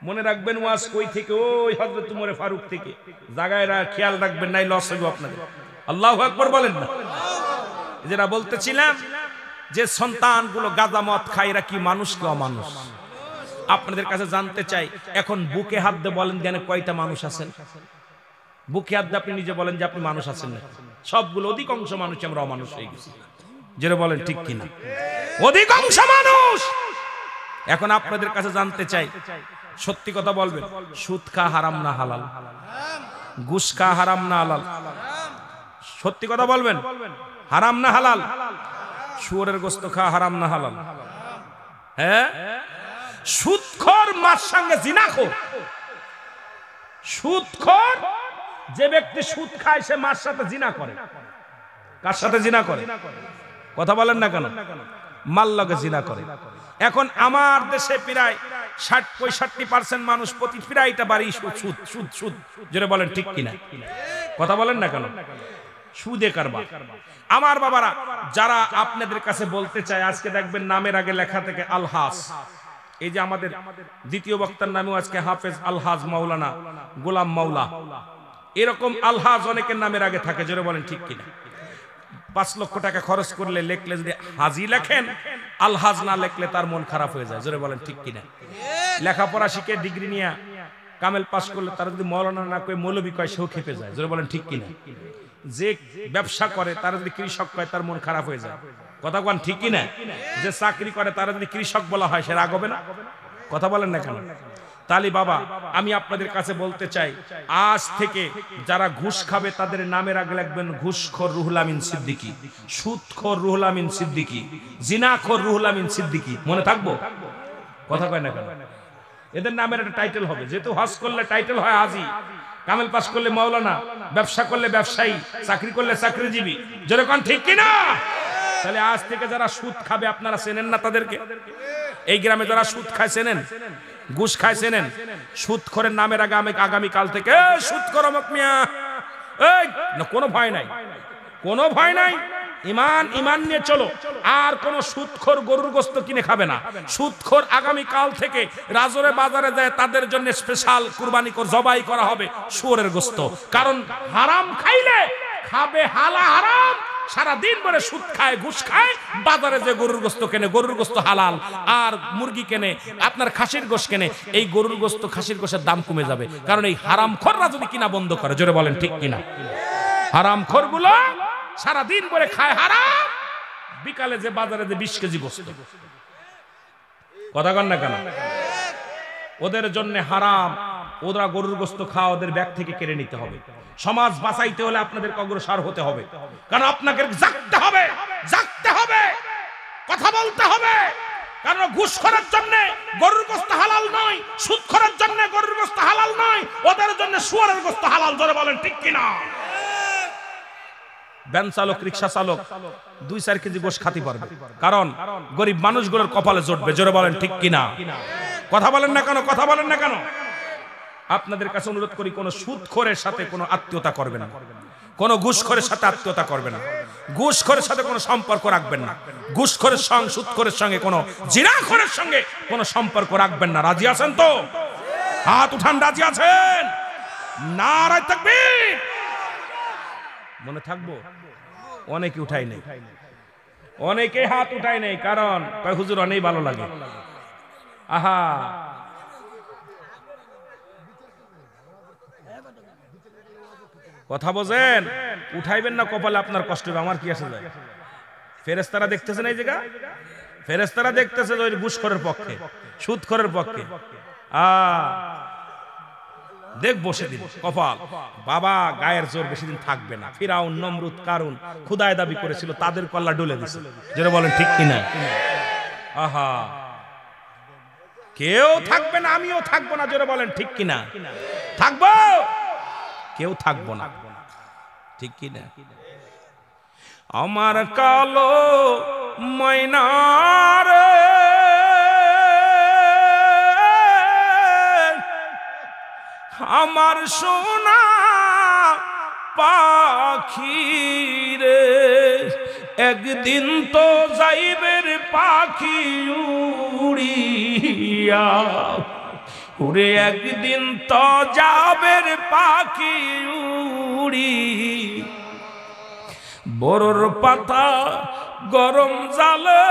মনে রাখবেন ওয়াজ কই থেকে ওই হজরত উমরে ফারুক থেকে জায়গায় খেয়াল রাখবেন নাই লস হইব আপনাদের আল্লাহ আকবর বলেন না যেটা বলতেছিলাম যে সন্তানগুলো গাঁজা মদ খায় এরা কি মানুষ কি অমানুষ আপনাদের কাছে জানতে চাই এখন বুকে হাত দিয়ে বলেন যে কয়টা মানুষ আছেন বুকে হাত দিয়ে আপনি নিজে বলেন যে আপনি মানুষ আছেন না সবগুলো অধিকাংশ মানুষ আমরা অমানুষ হয়ে গেছি যেটা বলেন ঠিক কিনা অধিকাংশ মানুষ এখন আপনাদের কাছে জানতে চাই সত্যি কথা বলবেন সুদ খা হারাম না হালাল ঘুষ খা হারাম না হালাল সত্যি কথা বলবেন হারাম না হালাল শুয়ারের গোস্ত খা হারাম না হালাল হ্যাঁ সুদখর মার সঙ্গে জিনাখো সুদখর যে ব্যক্তি সুদ খায় সে মার সাথে জিনা করে কার সাথে জিনা করে কথা বলেন না কেন মাল্লাকে জিনা করে এখন আমার দেশে প্রায় ষাট পঁয়ষট্টি পার্সেন্ট মানুষ প্রতি প্রায়টা বাড়ি সুদ সুদ সুদ সুদ যেটা বলেন ঠিক কিনা কথা বলেন না কেন সুদে কারবার আমার বাবারা যারা আপনাদের কাছে বলতে চায় আজকে দেখবেন নামের আগে লেখা থেকে আলহাস এই যে আমাদের দ্বিতীয় বক্তার নামেও আজকে হাফেজ আলহাজ মাওলানা গোলাম মাওলা এরকম আলহাজ অনেকের নামের আগে থাকে যেটা বলেন ঠিক কিনা পাঁচ লক্ষ টাকা খরচ করলে লেখলে যদি হাজি লেখেন আলহাজ না লেখলে তার মন খারাপ হয়ে যায় জোরে বলেন ঠিক কিনা লেখাপড়া শিখে ডিগ্রি নিয়ে কামেল পাস করলে তারা যদি মৌলানা না করে মৌলবী কয় সেও খেপে যায় জোরে বলেন ঠিক কিনা যে ব্যবসা করে তারা যদি কৃষক কয় তার মন খারাপ হয়ে যায় কথা বলেন ঠিক কিনা যে চাকরি করে তারা যদি কৃষক বলা হয় সে রাগ হবে না কথা বলেন না কেন তাহলে বাবা আমি আপনাদের কাছে বলতে চাই আজ থেকে যারা ঘুষ খাবে তাদের নামে রাগ লাগবেন খর রুহুল আমিন সিদ্দিকি সুদখোর রুহুল আমিন সিদ্দিকি খর রুহুল আমিন সিদ্দিকি মনে থাকবো কথা কয় না কেন এদের নামের একটা টাইটেল হবে যেহেতু হজ করলে টাইটেল হয় আজই কামেল পাস করলে মাওলানা ব্যবসা করলে ব্যবসায়ী চাকরি করলে চাকরিজীবী যেরকম ঠিক কিনা তাহলে আজ থেকে যারা সুদ খাবে আপনারা চেনেন না তাদেরকে এই গ্রামে যারা সুদ খায় চেনেন গুস খাইছে নেন সুদখরের নামের আগে আগামী আগামীকাল থেকে সুদ অমক মিয়া কোনো ভয় নাই কোনো ভয় নাই ইমান ইমান নিয়ে চলো আর কোন সুৎখর গরুর গোস্ত কিনে খাবে না সুদখোর আগামী কাল থেকে রাজরে বাজারে যায় তাদের জন্য স্পেশাল কুরবানি জবাই করা হবে শুয়োরের গোস্ত কারণ হারাম খাইলে খাবে হালা হারাম সারাদিন পরে সুদ খায় ঘুষ খায় বাজারে যে গরুর গোস্ত কেনে গরুর গোস্ত হালাল আর মুরগি কেনে আপনার খাসির গোশ কেনে এই গরুর গোস্ত খাসির গোসের দাম কমে যাবে কারণ এই হারাম খররা যদি কিনা বন্ধ করে জোরে বলেন ঠিক কিনা হারাম খরগুলো সারাদিন পরে খায় হারাম বিকালে যে বাজারে যে বিশ কেজি গোস্ত কথা কন না কেন ওদের জন্য হারাম ওরা গরুর গোস্ত খাওয়া ওদের ব্যাগ থেকে কেড়ে নিতে হবে সমাজ বাঁচাইতে হলে আপনাদের অগ্রসর হতে হবে কারণ আপনাকে জাগতে হবে জাগতে হবে কথা বলতে হবে কারণ ঘুষ করার জন্য গরুর গোস্ত হালাল নয় সুদ করার জন্য গরুর গোস্ত হালাল নয় ওদের জন্য সুয়ারের গোস্ত হালাল ধরে বলেন ঠিক কিনা ব্যান চালক রিক্সা চালক দুই চার কেজি গোস খাতি পারবে কারণ গরিব মানুষগুলোর কপালে জোটবে জোরে বলেন ঠিক কিনা কথা বলেন না কেন কথা বলেন না কেন আপনাদের কাছে অনুরোধ করি কোনো সুদখোরের সাথে কোনো আত্মীয়তা করবেন না কোনো ঘুষখোরের সাথে আত্মীয়তা করবেন না ঘুষখোরের সাথে কোনো সম্পর্ক রাখবেন না ঘুষখোরের সঙ্গে সুদখোরের সঙ্গে কোনো জিরাখোরের সঙ্গে কোনো সম্পর্ক রাখবেন না রাজি আছেন তো হাত উঠান রাজি আছেন নারায় তাকবীর মনে থাকবো অনেকে উঠাই নেই অনেকে হাত উঠায় নেই কারণ হুজুর অনেক ভালো লাগে আহা কথা বোঝেন উঠাইবেন না কপালে আপনার কষ্ট হবে আমার কি আসে যায় ফেরেস্তারা দেখতেছেন এই জায়গা ফেরেস্তারা দেখতেছে ওই ঘুষখরের পক্ষে করার পক্ষে আ দেখ বসে দিন কপাল বাবা গায়ের জোর বেশি দিন থাকবে না ফিরাউন নমরুদ কারুন খুদায় দাবি করেছিল তাদের কল্লা ডুলে দিছে যেটা বলেন ঠিক কিনা আহা কেউ থাকবে না আমিও থাকবো না জোরে বলেন ঠিক কিনা থাকবো কেউ থাকবো না ঠিক কি না আমার কালো মাইনার আমার সোনা পাখি রে একদিন তো যাইবের পাখি উড়িয়া উড়ে একদিন তো যাবের পাখি উড়ি বরর পাতা গরম জালে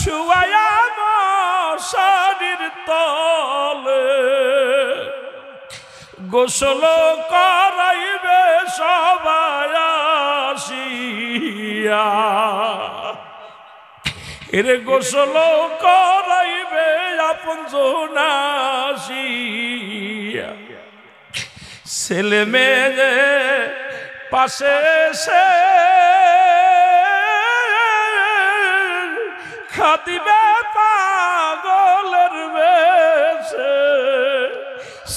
শরীর মশারির তলে গোসল করাইবে সবাই আসিয়া এরে গোসল করাইবে আপন জোনাসিয়া ছেলে মেয়ে পাশে সে খাতিবে পাগলের বেশে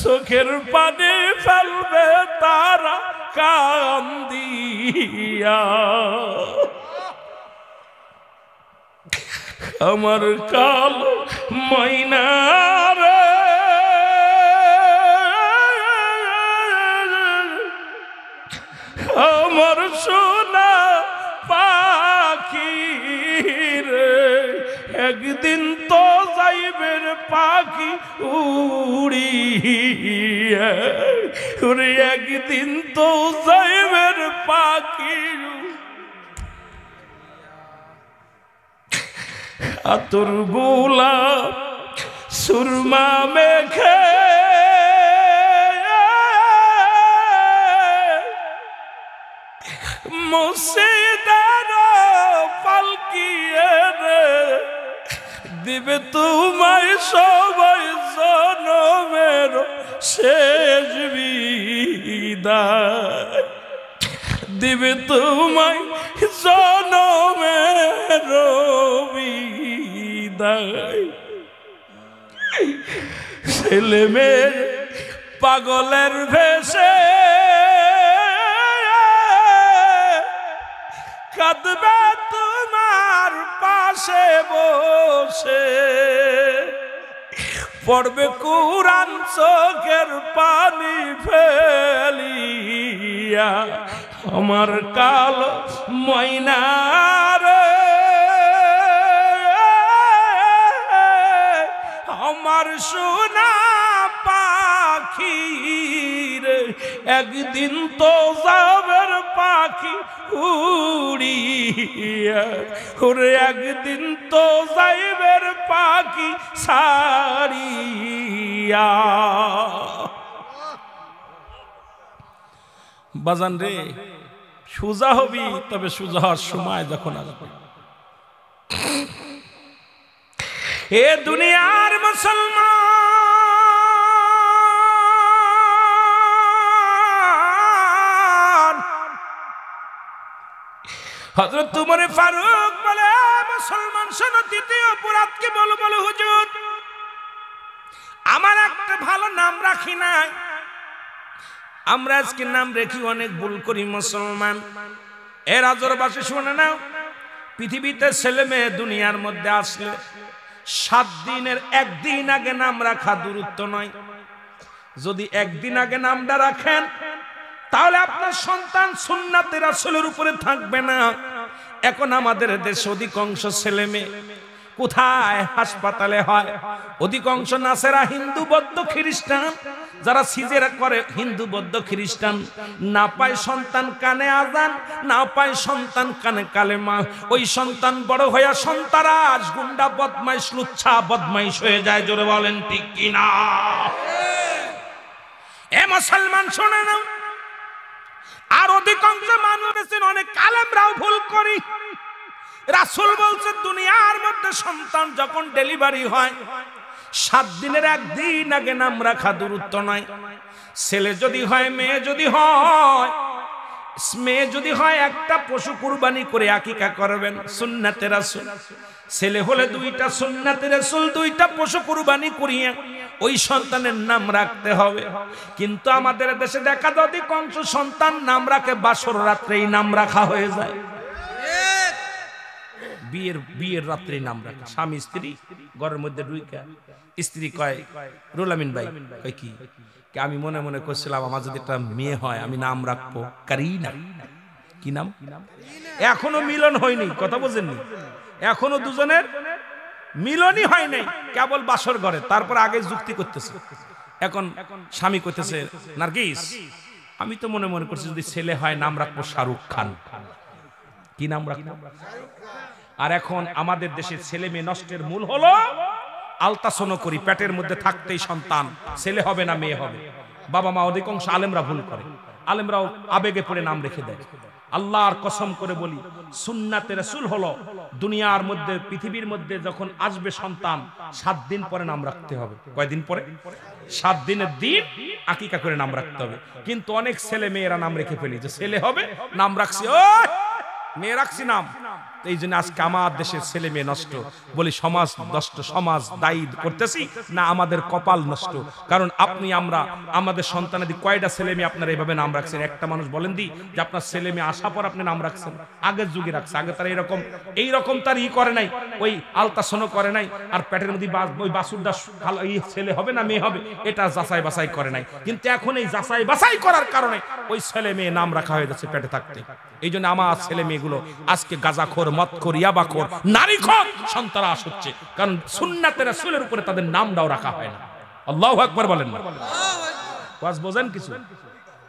চোখের পানি ফেলবে তারা কান্দিয়া আমার কাল ময়না আমার সোনা পাখি রে একদিন তো যাইবের পাখি উড়ি একদিন তো যাইবের পাখি আতর গুলা সুরমা মেঘে মুর্শিদার পালকি দিবে তোমার সবাই জনমের শেষ বিদায় দিবে তোমায় জনমের বিদায় দেয় পাগলের ভেসে কাঁদবে তোমার পাশে বসে পড়বে কুরান চোখের পানি ফেলিয়া আমার কাল ময়না রে তোমার সোনা পাখির একদিন তো যাবের পাখি উড়িয়া একদিন তো যাইবের পাখি সারিয়া বাজান রে সোজা হবি তবে সোজা হওয়ার সময় যখন আসবে এ দুনিয়ার মুসলমান হজরত তোমার ফারুক বলে মুসলমান শোনো দ্বিতীয় অপরাধকে বলো বলো হুজুর আমার একটা ভালো নাম রাখি না আমরা আজকে নাম রেখি অনেক ভুল করি মুসলমান এর বাসে শুনে নাও পৃথিবীতে ছেলে মেয়ে দুনিয়ার মধ্যে আসলে সাত দিনের একদিন আগে নাম রাখা দূরত্ব নয় যদি একদিন আগে নামটা রাখেন তাহলে আপনার সন্তান সুন্নাতে রাসুলের উপরে থাকবে না এখন আমাদের দেশে অধিকাংশ ছেলে মেয়ে কোথায় হাসপাতালে হয় অধিকাংশ নাসেরা হিন্দু বদ্ধ খ্রিস্টান যারা সিজেরা করে হিন্দু বৌদ্ধ খ্রিস্টান না পায় সন্তান কানে আজান না পায় সন্তান কানে কালে মা ওই সন্তান বড় হইয়া আজ গুন্ডা বদমাইশ লুচ্ছা বদমাইশ হয়ে যায় জোরে বলেন ঠিক কিনা এ মুসলমান শোনে না আর অধিকাংশ মানুষ অনেক কালেমরাও ভুল করি রাসুল বলছে দুনিয়ার মধ্যে সন্তান যখন ডেলিভারি হয় সাত দিনের একদিন আগে নাম রাখা দূরত্ব নয় ছেলে যদি হয় মেয়ে যদি হয় মেয়ে যদি হয় একটা পশু কুরবানি করে আকিকা করবেন সুন্নাতে রাসুল ছেলে হলে দুইটা সুন্নাতে রাসুল দুইটা পশু কুরবানি করিয়া ওই সন্তানের নাম রাখতে হবে কিন্তু আমাদের দেশে দেখা যদি কংস সন্তান নাম রাখে বাসর রাত্রেই নাম রাখা হয়ে যায় বিয়ের বিয়ের রাত্রে নাম রাখে স্বামী স্ত্রী ঘরের মধ্যে ঢুকে স্ত্রী কয় রুলামিন ভাই কয় কি আমি মনে মনে করছিলাম আমার যদি একটা মেয়ে হয় আমি নাম রাখবো কারিনা কি নাম এখনো মিলন হয়নি কথা বোঝেননি এখনো দুজনের মিলনই হয় নাই কেবল বাসর ঘরে তারপর আগে যুক্তি করতেছে এখন স্বামী করতেছে নার্গিস আমি তো মনে মনে করছি যদি ছেলে হয় নাম রাখবো শাহরুখ খান কি নাম রাখবো আর এখন আমাদের দেশে ছেলে মেয়ে নষ্টের মূল হলো আলতাসনো করি পেটের মধ্যে থাকতেই সন্তান ছেলে হবে না মেয়ে হবে বাবা মা অধিকাংশ আলেমরা ভুল করে আলেমরাও আবেগে পড়ে নাম রেখে দেয় আল্লাহর কসম করে বলি সুন্নাতে রাসূল হলো দুনিয়ার মধ্যে পৃথিবীর মধ্যে যখন আসবে সন্তান সাত দিন পরে নাম রাখতে হবে কয়দিন পরে সাত দিনের দিন আকিকা করে নাম রাখতে হবে কিন্তু অনেক ছেলে মেয়েরা নাম রেখে ফেলি যে ছেলে হবে নাম রাখছি ও মেয়ে রাখছি নাম এই জন্য আজকে আমার দেশের ছেলে মেয়ে নষ্ট বলি সমাজ নষ্ট সমাজ দায়ী করতেছি না আমাদের কপাল নষ্ট কারণ আপনি আমরা আমাদের সন্তানের সন্তানাদি কয়টা ছেলে মেয়ে আপনার এইভাবে নাম রাখছেন একটা মানুষ বলেন দি যে আপনার ছেলে মেয়ে আসা পর আপনি নাম রাখছেন আগের যুগে রাখছে আগে তারা এরকম এইরকম তার ই করে নাই ওই আলতাসনও করে নাই আর পেটের মধ্যে ওই বাসুরদাস ভালো ই ছেলে হবে না মেয়ে হবে এটা যাচাই বাছাই করে নাই কিন্তু এখন এই যাচাই বাছাই করার কারণে ওই ছেলে মেয়ে নাম রাখা হয়ে যাচ্ছে পেটে থাকতে এই জন্য আমার ছেলে মেয়েগুলো আজকে গাজাখোর মত মতখোর নারী নারীখোর সন্তরাস হচ্ছে কারণ সুন্নাতে রাসূলের উপরে তাদের নাম দাও রাখা হয় না আল্লাহু আকবার বলেন না ওয়াজ বোঝেন কিছু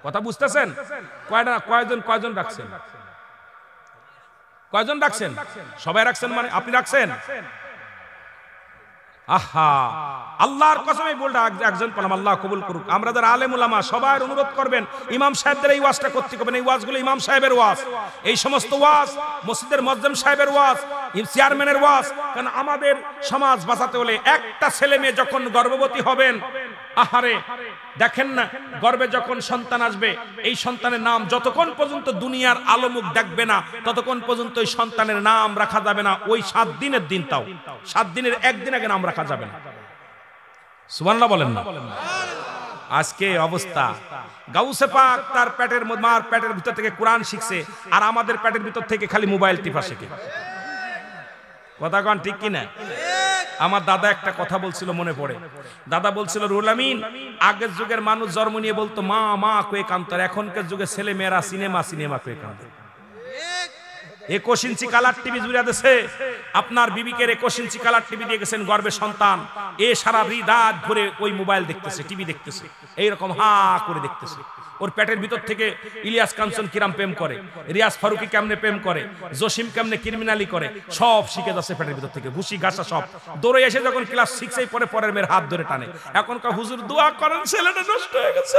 কথা বুঝতেছেন কয়টা কয়জন কয়জন রাখছেন কয়জন রাখছেন সবাই রাখছেন মানে আপনি রাখছেন আহা আল্লাহর কসম এই বলটা একজন পেলাম আল্লাহ কবুল করুক আমরা যারা আলেম উলামা সবার অনুরোধ করবেন ইমাম সাহেবদের এই ওয়াজটা করতে হবে না এই ওয়াজগুলো ইমাম সাহেবের ওয়াজ এই সমস্ত ওয়াজ মসজিদের মজ্জম সাহেবের ওয়াজ চেয়ারম্যানের ওয়াজ কারণ আমাদের সমাজ বাঁচাতে হলে একটা ছেলে মেয়ে যখন গর্ভবতী হবেন আহারে দেখেন না গর্বে যখন সন্তান আসবে এই সন্তানের নাম যতক্ষণ পর্যন্ত দুনিয়ার আলোমুখ দেখবে না ততক্ষণ পর্যন্ত ওই সন্তানের নাম রাখা যাবে না ওই সাত দিনের দিন তাও সাত দিনের একদিন আগে নাম রাখা যাবে না সুবান্লা বলেন না আজকে অবস্থা গাউসে পাক তার পেটের মার পেটের ভিতর থেকে কোরআন শিখছে আর আমাদের পেটের ভিতর থেকে খালি মোবাইল টিপা শিখে কথা কন ঠিক কিনা আমার দাদা একটা কথা বলছিল মনে পড়ে দাদা বলছিল রুল আমিন আগের যুগের মানুষ জন্ম নিয়ে বলতো মা মা কয়ে কান্তর এখনকার যুগে ছেলে মেয়েরা সিনেমা সিনেমা কয়ে কান্ত একুশ ইঞ্চি কালার টিভি জুড়ে আপনার বিবিকে একুশ ইঞ্চি কালার টিভি দিয়ে গেছেন সন্তান এ সারা রাত ভরে ওই মোবাইল দেখতেছে টিভি দেখতেছে এইরকম হা করে দেখতেছে ওর পেটের ভিতর থেকে ইলিয়াস কাঞ্চন কিরাম প্রেম করে রিয়াজ ফারুকি কেমনে প্রেম করে জসিম কেমনে ক্রিমিনালি করে সব শিখে যাচ্ছে পেটের ভিতর থেকে ঘুষি গাছা সব দৌড়ে এসে যখন ক্লাস সিক্সে পরে পরের মেয়ের হাত ধরে টানে এখনকার হুজুর দোয়া করেন ছেলেটা নষ্ট হয়ে গেছে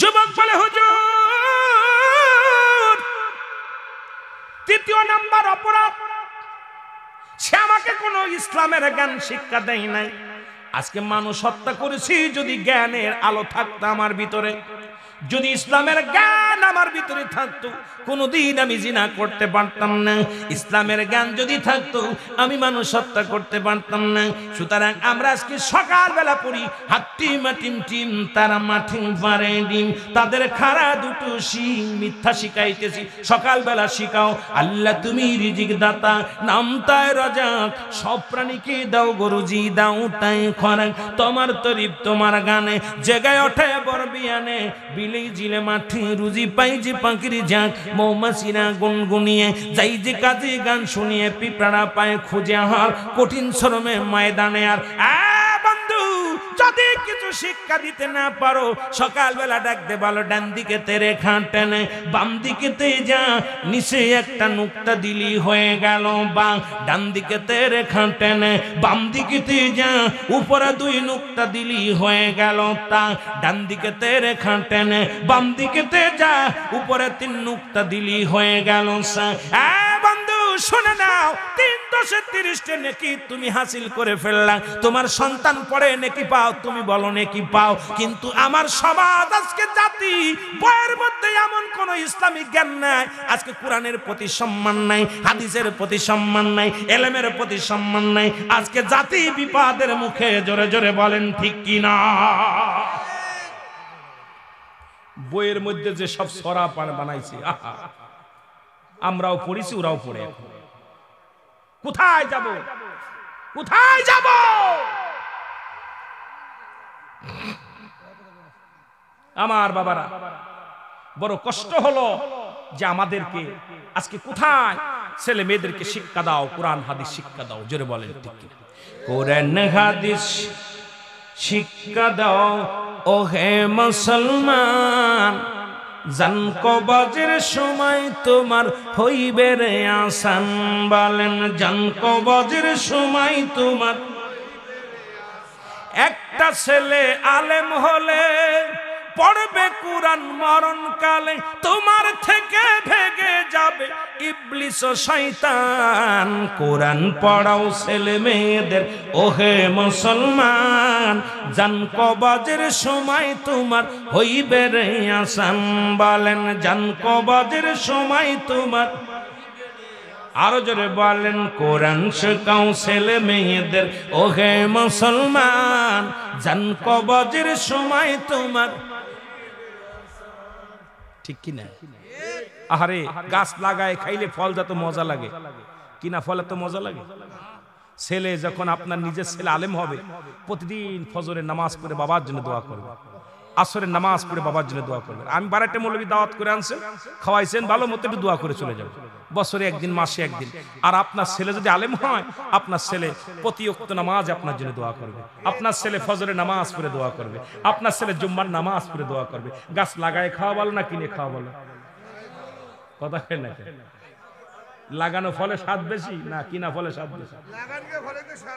যুবক বলে হুজুর তৃতীয় নাম্বার অপরাধ সে আমাকে কোনো ইসলামের জ্ঞান শিক্ষা দেয় নাই আজকে মানুষ হত্যা করেছি যদি জ্ঞানের আলো থাকতো আমার ভিতরে যদি ইসলামের জ্ঞান আমার ভিতরে থাকতো কোনোদিন আমি জিনা করতে পারতাম না ইসলামের জ্ঞান যদি থাকতো আমি মানুষ হত্যা করতে পারতাম না সুতরাং আমরা আজকে সকালবেলা পড়ি হাত্তি মাটিম টিম তারা মাঠিম পারে ডিম তাদের খারা দুটো শিং মিথ্যা শিখাইতেছি সকালবেলা শিখাও আল্লাহ তুমি রিজিক দাতা নাম তাই রাজাক সব প্রাণীকে দাও গরুজি দাও তাই খরাক তোমার তরিপ তোমার গানে জেগায় ওঠে আনে বিলে জিলে মাঠে রুজি পাইজি যে পাখির ঝাঁক মৌমাছিরা গুনগুনিয়ে যাই যে কাজে গান শুনিয়ে পিঁপড়ারা পায়ে খুঁজে হার কঠিন শ্রমে ময়দানে আর বন্ধু যদি একটু শিক্ষা দিতে না পারো সকালবেলা ডাকতে বলো ডান দিকে তেরে খাটে বাম দিকে তে যা নিচে একটা নুকটা দিলি হয়ে গেল বা ডান দিকে তেরে খাটে বাম দিকে তে যা উপরে দুই নুকটা দিলি হয়ে গেল তা ডান দিকে তেরে খাটে বাম দিকে তে যা উপরে তিন নুকটা দিলি হয়ে গেল সা শুনে নাও তিন দশে তিরিশটা নেকি তুমি হাসিল করে ফেললাম তোমার সন্তান পড়ে নাকি পাও তুমি বলো নাকি পাও কিন্তু আমার সমাজ আজকে জাতি বয়ের মধ্যে এমন কোন ইসলামিক জ্ঞান নাই আজকে কোরআনের প্রতি সম্মান নাই হাদিসের প্রতি সম্মান নাই এলেমের প্রতি সম্মান নাই আজকে জাতি বিপাদের মুখে জোরে জোরে বলেন ঠিক কিনা বইয়ের মধ্যে যে সব সরা বানাইছে আহা আমরাও পড়েছি ওরাও পড়ে কোথায় যাব কোথায় যাব আমার বাবারা বড় কষ্ট হলো যে আমাদেরকে আজকে কোথায় ছেলে মেয়েদেরকে শিক্ষা দাও কোরআন হাদিস শিক্ষা দাও জোরে বলেন ঠিক কোরআন হাদিস শিক্ষা দাও ও হে মুসলমান জানকবাজের সময় তোমার হইবে রে আসান বলেন জানকবাজের সময় তোমার একটা ছেলে আলেম হলে পড়বে মরণ মরণকালে তোমার থেকে ভেগে যাবে ইবলিস শয়তান কোরআন পড়াও ছেলে মেয়েদের ওহে মুসলমান জান কবাজের সময় তোমার হইবে রে আসান বলেন জান কবাজের সময় তোমার আরো জোরে বলেন কোরআন শেখাও ছেলে মেয়েদের ওহে মুসলমান জান কবাজের সময় তোমার ঠিক কিনা আহারে গাছ লাগায় খাইলে ফল যত মজা লাগে কিনা ফল এত মজা লাগে ছেলে যখন আপনার নিজের ছেলে আলেম হবে প্রতিদিন ফজরে নামাজ পড়ে বাবার জন্য দোয়া করবে আসরের নামাজ পড়ে বাবার জন্য দোয়া করবেন আমি একটা মৌলবী দাওয়াত করে আনছেন খাওয়াইছেন ভালো মতো একটু দোয়া করে চলে যাবো বছরে একদিন মাসে একদিন আর আপনার ছেলে যদি আলেম হয় আপনার ছেলে প্রতিয়ক্ত নামাজ আপনার জন্য দোয়া করবে আপনার ছেলে ফজরে নামাজ পড়ে দোয়া করবে আপনার ছেলে জুম্মার নামাজ পড়ে দোয়া করবে গাছ লাগায় খাওয়া বলো না কিনে খাওয়া বলো কথা নাকি লাগানো ফলে স্বাদ বেশি না কিনা ফলে স্বাদ বেশি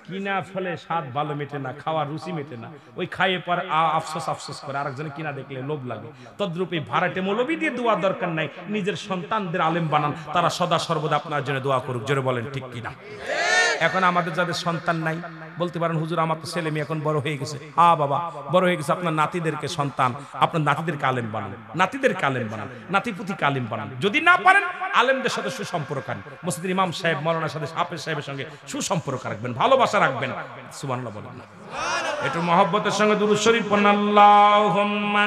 কিনা ফলে স্বাদ ভালো মেটে না খাওয়ার রুচি মেটে না ওই খাইয়ে পর আফসোস আফসোস করে আরেকজনে কিনা দেখলে লোভ লাগে তদ্রূপে ভাড়াটে মৌলবি দিয়ে দোয়া দরকার নাই নিজের সন্তানদের আলেম বানান তারা সদা সর্বদা আপনার জন্য দোয়া করুক জোরে বলেন ঠিক কিনা এখন আমাদের যাদের সন্তান নাই বলতে পারেন হুজুর আমার তো ছেলে মেয়ে এখন বড় হয়ে গেছে আ বাবা বড় হয়ে গেছে আপনার নাতিদেরকে সন্তান আপনার নাতিদের কালেম বানান নাতিদের কালেম বানান নাতিপুতি কালেম বানান যদি না পারেন আলেমদের সাথে সুসম্পর্ক আন মসজিদের ইমাম সাহেব মৌলানার সাথে হাফেজ সাহেবের সঙ্গে সুসম্পর্ক রাখবেন ভালোবাসা রাখবেন সুবহানাল্লাহ বলেন একটু মহব্বতের সঙ্গে দুরুদ শরীফ পড়েন আল্লাহুম্মা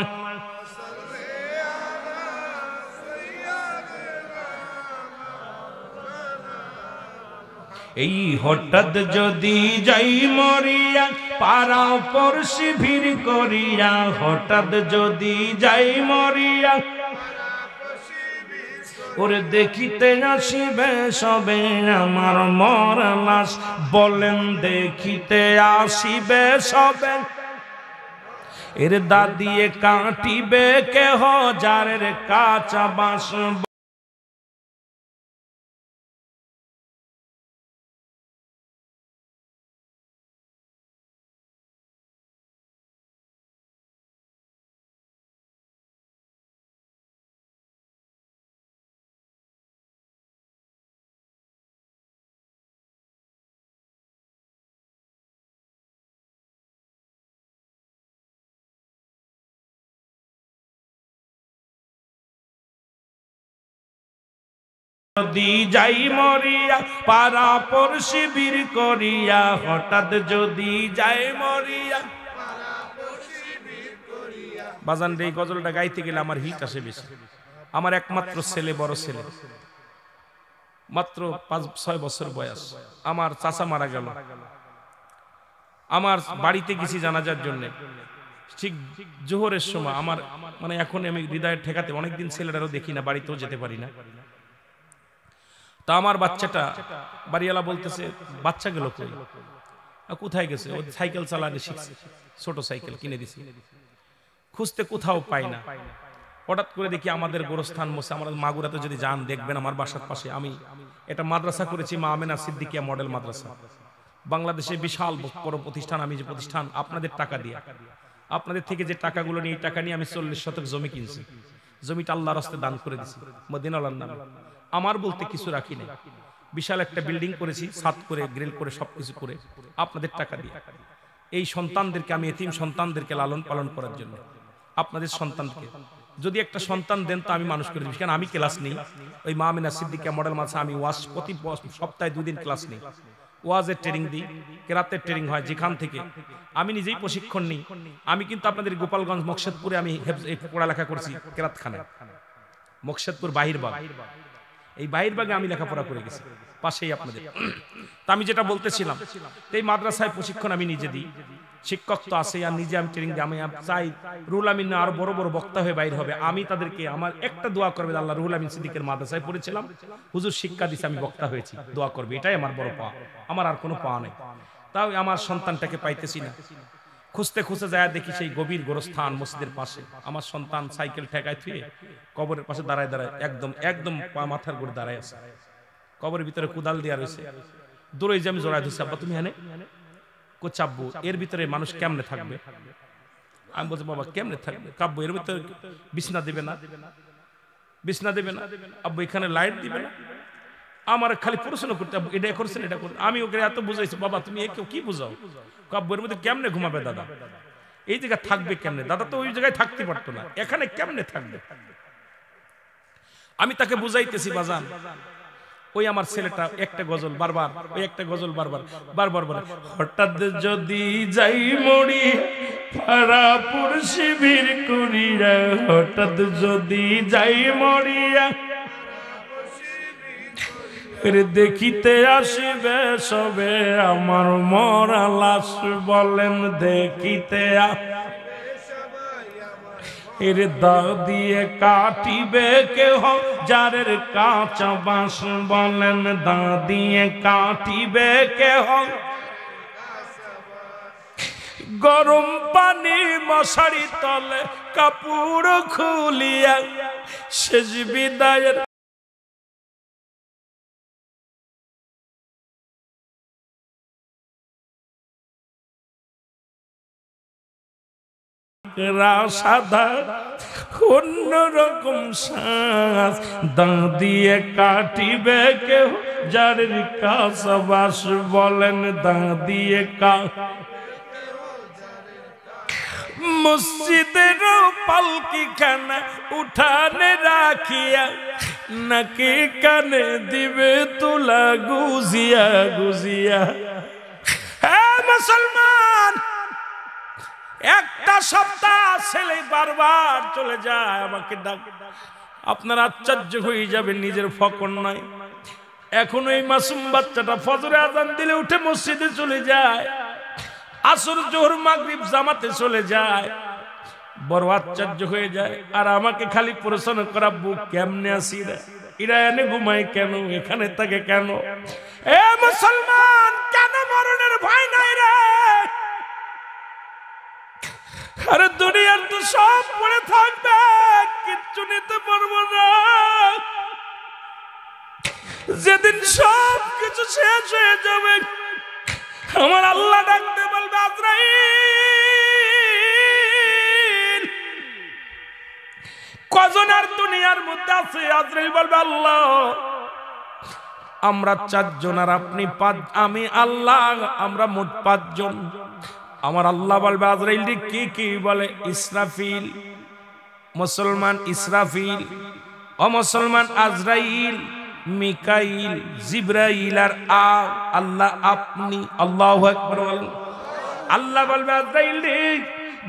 এই হঠাৎ যদি যাই মরিয়া পারা পর শিবির করিয়া হঠাৎ যদি যাই মরিয়া ওরে দেখিতে আসিবে সবে আমার মর মাস বলেন দেখিতে আসিবে সবে এর দাদিয়ে কাটিবে কেহ যার কাঁচা বাঁশ যদি যাই মরিয়া পারা পর শিবির করিয়া হঠাৎ যদি যাই মরিয়া বাজান রে গজলটা গাইতে গেলে আমার হিট আসে বেশি আমার একমাত্র ছেলে বড় ছেলে মাত্র পাঁচ ছয় বছর বয়স আমার চাচা মারা গেল আমার বাড়িতে গেছি জানাজার জন্য ঠিক জোহরের সময় আমার মানে এখন আমি হৃদয়ের ঠেকাতে অনেকদিন ছেলেটারও দেখি না বাড়িতেও যেতে পারি না তা আমার বাচ্চাটা বাড়িওয়ালা বলতেছে বাচ্চা গেল কই কোথায় গেছে ও সাইকেল চালানো শিখছে ছোট সাইকেল কিনে দিছে খুঁজতে কোথাও পাই না হঠাৎ করে দেখি আমাদের গোরস্থান মোসে আমাদের মাগুরাতে যদি যান দেখবেন আমার বাসার পাশে আমি এটা মাদ্রাসা করেছি মা আমেনা সিদ্দিকিয়া মডেল মাদ্রাসা বাংলাদেশে বিশাল বড় প্রতিষ্ঠান আমি যে প্রতিষ্ঠান আপনাদের টাকা দিয়ে আপনাদের থেকে যে টাকাগুলো নিয়ে টাকা নিয়ে আমি চল্লিশ শতক জমি কিনছি জমিটা আল্লাহ রাস্তে দান করে দিছি মদিনাল্লাহর নামে আমার বলতে কিছু রাখি না বিশাল একটা বিল্ডিং করেছি সাত করে গ্রিল করে সবকিছু করে আপনাদের টাকা দিয়ে এই সন্তানদেরকে আমি এতিম সন্তানদেরকে লালন পালন করার জন্য আপনাদের সন্তানকে যদি একটা সন্তান দেন তো আমি মানুষ করে দিচ্ছি কারণ আমি ক্লাস নেই ওই মা মিনা সিদ্দিকা মডেল মাসে আমি ওয়াজ প্রতি সপ্তাহে দুদিন ক্লাস নেই ওয়াজের ট্রেনিং দিই কেরাতের ট্রেনিং হয় যেখান থেকে আমি নিজেই প্রশিক্ষণ নিই আমি কিন্তু আপনাদের গোপালগঞ্জ মকসেদপুরে আমি পড়ালেখা করছি কেরাতখানে মকসেদপুর বা এই বাইর ভাগে আমি লেখাপড়া করে গেছি পাশেই আপনাদের তা আমি যেটা বলতেছিলাম এই মাদ্রাসায় প্রশিক্ষণ আমি নিজে দিই শিক্ষক তো আছে আর নিজে আমি ট্রেনিং দিই আমি চাই রুহুল আমিন না আরো বড় বড় বক্তা হয়ে বাইর হবে আমি তাদেরকে আমার একটা দোয়া করবে আল্লাহ রুহুল আমিন সিদ্দিকের মাদ্রাসায় পড়েছিলাম হুজুর শিক্ষা দিছে আমি বক্তা হয়েছি দোয়া করবে এটাই আমার বড় পা আমার আর কোনো পা নেই তাও আমার সন্তানটাকে পাইতেছি না খুঁজতে খুঁজতে যায় দেখি সেই গভীর গোরস্থান মসজিদের পাশে আমার সন্তান সাইকেল ঠেকায় থুয়ে কবরের পাশে দাঁড়ায় দাঁড়ায় একদম একদম পা মাথার গড়ে দাঁড়ায় আছে কবরের ভিতরে কুদাল দেওয়া রয়েছে দূরে যে আমি জোড়ায় ধরছি আব্বা তুমি হ্যাঁ কোচাব্বু এর ভিতরে মানুষ কেমনে থাকবে আমি বলছি বাবা কেমনে থাকবে কাব্য এর ভিতরে বিছনা দেবে না বিছনা দেবে না আব্বু এখানে লাইট দিবে না আমার খালি প্রশ্ন করতে এটা করছেন এটা করছেন আমি ওকে এত বুঝাইছি বাবা তুমি এ কি বুঝাও কাব্যের মধ্যে কেমনে ঘুমাবে দাদা এই জায়গায় থাকবে কেমনে দাদা তো ওই জায়গায় থাকতে পারতো না এখানে কেমনে থাকবে আমি তাকে বুঝাইতেছি বাজান ওই আমার ছেলেটা একটা গজল বারবার ওই একটা গজল বারবার বারবার বলে হঠাৎ যদি যাই মরি ফারাপুর শিবির করিয়া হঠাৎ যদি যাই মরিয়া দেখিতে আসিবে সবে আমার মরা লাশ বলেন দেখিতে এর দাও দিয়ে কাটিবে কেহ যারের কাঁচা বাঁশ বলেন দা দিয়ে কাটিবে কেহ গরম পানি মশারি তলে কাপড় খুলিয়া শেষ বিদায়ের ন্যাকড়া সাদা অন্যরকম শ্বাস দাঁ দিয়ে কাটিবে কেউ যার কাশবাস বলেন দাঁ দিয়ে কা মসজিদের পালকি খানা উঠানে রাখিয়া নাকি কানে দিবে তুলা গুজিয়া গুজিয়া হ্যাঁ মুসলমান একটা সপ্তাহ ছেলে বারবার চলে যায় আমাকে ডাক আপনার আশ্চর্য হয়ে যাবে নিজের ফকর নয় এখন এই মাসুম বাচ্চাটা ফজরে আদান দিলে উঠে মসজিদে চলে যায় আসর জোহর মাগরীব জামাতে চলে যায় বড় আশ্চর্য হয়ে যায় আর আমাকে খালি প্রশ্ন করা বুক কেমনে আসি ইরা এনে ঘুমায় কেন এখানে থাকে কেন এ মুসলমান কেন মরণের ভয় নাই আরে দুনিয়ার তো সব পড়ে থাকবে কিচ্ছু নিতে পারবো না যেদিন সব কিছু শেষ হয়ে যাবে আমার আল্লাহ ডাকতে বলবে আজরাই কজন আর দুনিয়ার মধ্যে আছে আজরাই বলবে আল্লাহ আমরা চারজন আর আপনি পাঁচ আমি আল্লাহ আমরা মোট পাঁচজন আমার আল্লাহ বলবে আজরাইল কি কি বলে ইসরাফিল মুসলমান ইসরাফিল ও মুসলমান আজরাইল মিকাইল জিব্রাইল আর আল্লাহ আপনি আল্লাহ আল্লাহ বলবে আজরাইল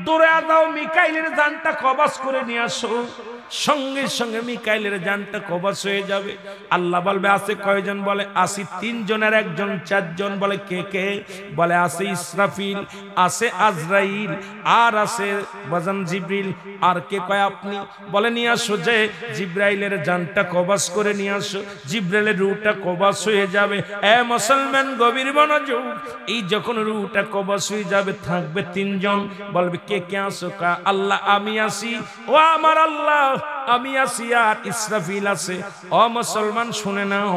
দূরে আদাও মিকাইলের জানটা কবাস করে নিয়ে আসো সঙ্গে সঙ্গে মিকাইলের যানটা কবাস হয়ে যাবে আল্লাহ বলবে আসে কয়জন বলে আসি তিনজনের একজন চারজন বলে কে কে বলে আছে ইসরাফিল আছে আজরাইল আর আছে বাজান জিব্রিল আর কে কয় আপনি বলে নিয়ে আসো যে জিব্রাইলের যানটা কবাস করে নিয়ে আসো জিব্রাইলের রুটা কবাস হয়ে যাবে এ মুসলমান গভীর বনজ এই যখন রুটা কবাস হয়ে যাবে থাকবে তিনজন বলবে কে কে আসো কা আল্লাহ আমি আসি ও আমার আল্লাহ আমি আছি আর ইসরাফিল আছে অ মুসলমান শুনে নাও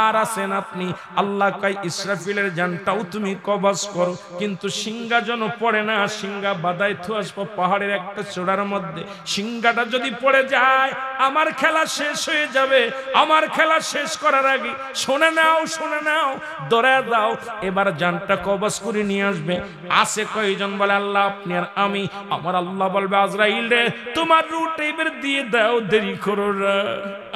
আর আছেন আপনি আল্লাহ কাই ইসরাফিলের জানটাও তুমি কবাস করো কিন্তু সিংহা যেন পড়ে না সিংহা বাদায় থু আসবো পাহাড়ের একটা চোড়ার মধ্যে সিংহাটা যদি পড়ে যায় আমার খেলা শেষ হয়ে যাবে আমার খেলা শেষ করার আগে শুনে নাও শুনে নাও দৌড়া দাও এবার জানটা কবাস করে নিয়ে আসবে আসে কয়জন বলে আল্লাহ আপনি আর আমি আমার আল্লাহ বলবে আজরা তোমার রুট টাইপের দিয়ে দাও দেরি করো না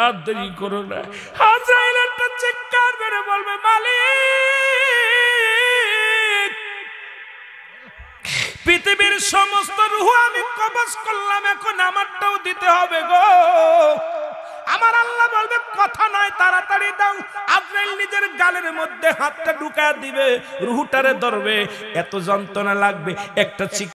আর দেরি করো না হাজার একটা চিৎকার মেরে বলবে মালিক পৃথিবীর সমস্ত রুহ আমি কবজ করলাম এখন আমারটাও দিতে হবে গো আমার আল্লাহ বলবে কথা নয় তাড়াতাড়ি দাও আজরাইল নিজের গালের মধ্যে হাতটা ঢুকায় দিবে রুহুটারে ধরবে এত যন্ত্রণা লাগবে একটা চিক